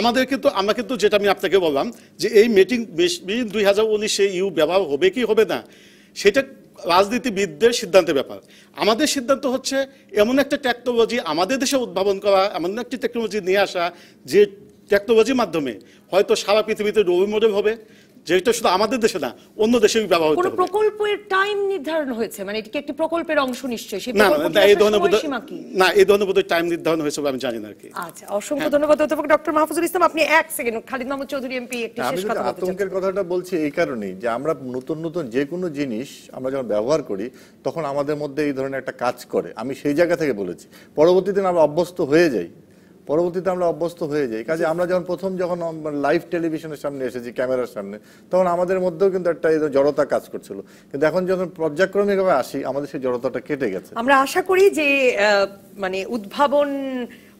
[SPEAKER 3] আমাদের কিন্তু আমরা কিন্তু যেটা আমি আপনাকে বললাম যে এই মিটিং মেশিন 2019 এ ইউ ব্যবহার হবে কি হবে না সেটা রাজনীতিবিদদের সিদ্ধান্তের ব্যাপার আমাদের সিদ্ধান্ত হচ্ছে এমন একটা টেকনোলজি আমাদের দেশে উদ্ভাবন করা এমন একটি টেকনোলজি নিয়ে আসা যে টেকনোলজির মাধ্যমে হয়তো সারা পৃথিবীতে রবিমোডেম হবে যেটা শুধু আমাদের দেশে না অন্য দেশে ব্যবহার হবে
[SPEAKER 1] প্রকল্পের টাইম নির্ধারণ হয়েছে মানে এটি একটি প্রকল্পের অংশ সেই না এই ধরনের বোধ
[SPEAKER 3] না এই ধরনের বোধ টাইম নির্ধারণ হয়েছে আমি জানি না আর কি
[SPEAKER 1] আচ্ছা অসংখ্য হ্যাঁ। ধন্যবাদ অধ্যাপক ডক্টর মাহফুজুল ইসলাম আপনি এক সেকেন্ড খালিদ মাহমুদ চৌধুরী এমপি একটি শেষ কথা বলতে আতঙ্কের
[SPEAKER 2] কথাটা বলছি এই কারণেই যে আমরা নতুন নতুন যে কোনো জিনিস আমরা যখন ব্যবহার করি তখন আমাদের মধ্যে এই ধরনের একটা কাজ করে আমি সেই জায়গা থেকে বলেছি পরবর্তীতে আমরা অভ্যস্ত হয়ে যাই পরবর্তীতে আমরা অভ্যস্ত হয়ে যাই কাজে আমরা যখন প্রথম যখন লাইভ মানে টেলিভিশনের সামনে এসেছি ক্যামেরার সামনে তখন আমাদের মধ্যেও কিন্তু একটা জড়তা কাজ করছিল কিন্তু এখন যখন পর্যায়ক্রমিকভাবে আসি আমাদের সেই জড়তাটা কেটে গেছে
[SPEAKER 1] আমরা আশা করি যে মানে উদ্ভাবন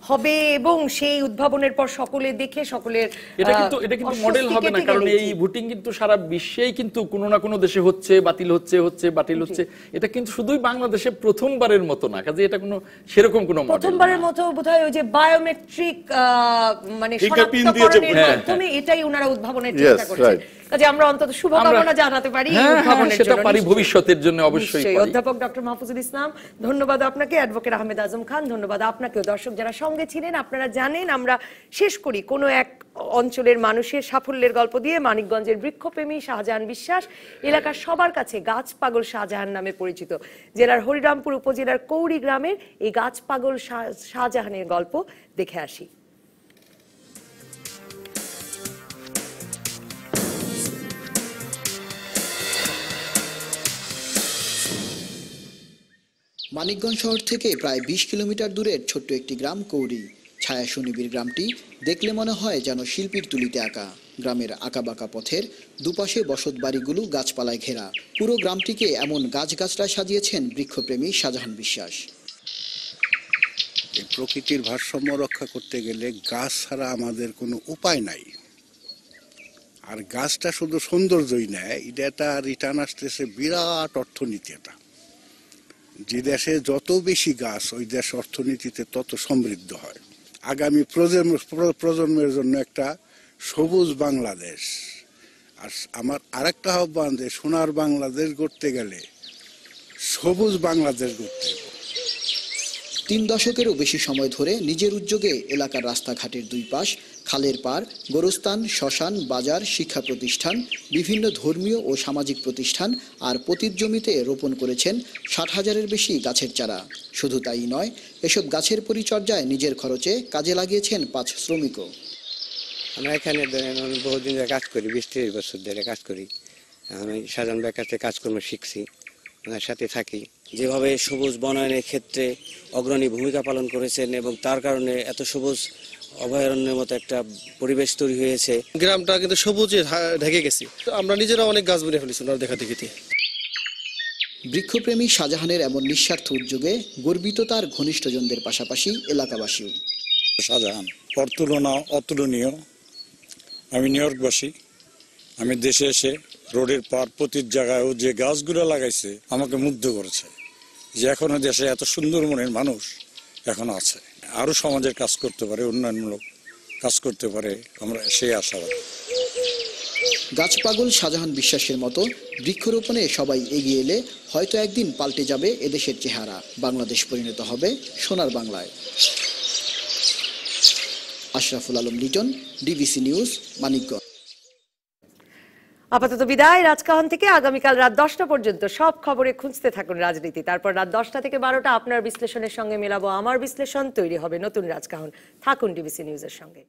[SPEAKER 1] হবে এবং সেই উদ্ভাবনের পর সকলে দেখে সকলের এটা কিন্তু এটা কিন্তু মডেল হবে না কারণ এই
[SPEAKER 4] ভোটিং কিন্তু সারা বিশ্বেই কিন্তু কোনো না কোনো দেশে হচ্ছে বাতিল হচ্ছে হচ্ছে বাতিল হচ্ছে এটা কিন্তু শুধুই বাংলাদেশে প্রথমবারের মতো না কাজে এটা কোনো সেরকম কোনো মডেল প্রথমবারের
[SPEAKER 1] মতো বোধহয় ওই যে বায়োমেট্রিক মানে শনাক্তকরণের মাধ্যমে হ্যাঁ, হ্যাঁ। এটাই ওনারা উদ্ভাবনের চেষ্টা করছেন কাজে আমরা অন্তত শুভকামনা জানাতে পারি হ্যাঁ, হ্যাঁ, সেটা পারি ভবিষ্যতের জন্য অবশ্যই অধ্যাপক ডক্টর মাহফুজুল ইসলাম ধন্যবাদ আপনাকে অ্যাডভোকেট আহমেদ আজম খান ধন্যবাদ আপনাকেও দর্শক যারা সঙ্গে ছিলেন আপনারা জানেন আমরা শেষ করি কোন এক অঞ্চলের মানুষের সাফল্যের গল্প দিয়ে মানিকগঞ্জের বৃক্ষপ্রেমী শাহজাহান বিশ্বাস এলাকার সবার কাছে গাছ পাগল শাহজাহান নামে পরিচিত জেলার হরিরামপুর উপজেলার কৌড়ি গ্রামের এই গাছ পাগল শাহজাহানের গল্প দেখে আসি
[SPEAKER 5] মানিকগঞ্জ শহর থেকে প্রায় বিশ কিলোমিটার দূরের ছোট্ট একটি গ্রাম কৌরি ছায়া সুনিবির গ্রামটি দেখলে মনে হয় যেন শিল্পীর তুলিতে আঁকা গ্রামের আঁকাবাঁকা পথের দুপাশে বসত বাড়িগুলো গাছপালায় ঘেরা পুরো গ্রামটিকে এমন গাছগাছড়ায় সাজিয়েছেন বৃক্ষপ্রেমী শাহজাহান বিশ্বাস প্রকৃতির ভারসাম্য রক্ষা করতে গেলে গাছ ছাড়া আমাদের কোনো
[SPEAKER 2] উপায় নাই আর গাছটা শুধু সৌন্দর্যই নেয় এটা একটা রিটার্ন আসতেছে বিরাট অর্থনীতি এটা যে দেশে যত বেশি গাছ ওই দেশ অর্থনীতিতে তত সমৃদ্ধ হয় আগামী প্রজন্ম প্রজন্মের জন্য একটা সবুজ বাংলাদেশ আর আমার আরেকটা আহ্বান যে সোনার
[SPEAKER 5] বাংলাদেশ গড়তে গেলে সবুজ বাংলাদেশ গড়তে হবে তিন দশকেরও বেশি সময় ধরে নিজের উদ্যোগে এলাকার রাস্তাঘাটের দুই পাশ খালের পার গোরস্থান শ্মশান বাজার শিক্ষা প্রতিষ্ঠান বিভিন্ন ধর্মীয় ও সামাজিক প্রতিষ্ঠান আর পতির জমিতে রোপণ করেছেন ষাট হাজারের বেশি গাছের চারা শুধু তাই নয় এসব গাছের পরিচর্যায় নিজের খরচে কাজে লাগিয়েছেন পাঁচ শ্রমিকও আমরা এখানে বহুদিন কাজ করি বিশ ত্রিশ বছর ধরে কাজ করি আমি সাধারণ বেকার কাজকর্ম শিখছি সাথে থাকি যেভাবে সবুজ বনায়নের ক্ষেত্রে অগ্রণী ভূমিকা পালন করেছেন এবং তার কারণে এত সবুজ অভয়ারণ্যের মতো একটা পরিবেশ তৈরি হয়েছে
[SPEAKER 2] গ্রামটা কিন্তু সবুজে ঢেকে গেছে
[SPEAKER 5] আমরা নিজেরা অনেক গাছ বেড়ে ফেলেছি ওনার দেখা দেখিতে বৃক্ষপ্রেমী শাহজাহানের এমন নিঃস্বার্থ উদ্যোগে গর্বিত তার ঘনিষ্ঠজনদের পাশাপাশি এলাকাবাসীও শাহজাহান অর অতুলনীয় আমি নিউ ইয়র্কবাসী আমি দেশে এসে রোডের পার প্রতি জায়গায়ও
[SPEAKER 2] যে গাছগুলো লাগাইছে আমাকে মুগ্ধ করেছে যে এখনো দেশে এত সুন্দর মনের মানুষ
[SPEAKER 5] এখনো আছে আরও সমাজের কাজ করতে পারে উন্নয়নমূলক কাজ করতে পারে আমরা সেই আশাবাদ গাছ পাগল শাহজাহান বিশ্বাসের মতো বৃক্ষরোপণে সবাই এগিয়ে এলে হয়তো একদিন পাল্টে যাবে এদেশের চেহারা বাংলাদেশ পরিণত হবে সোনার বাংলায় আশরাফুল আলম লিটন ডিবিসি নিউজ মানিকগঞ্জ
[SPEAKER 1] আপাতত বিদায় রাজকাহন থেকে আগামীকাল রাত দশটা পর্যন্ত সব খবরে খুঁজতে থাকুন রাজনীতি তারপর রাত দশটা থেকে বারোটা আপনার বিশ্লেষণের সঙ্গে মেলাবো আমার বিশ্লেষণ তৈরি হবে নতুন রাজকাহন থাকুন ডিবিসি নিউজের সঙ্গে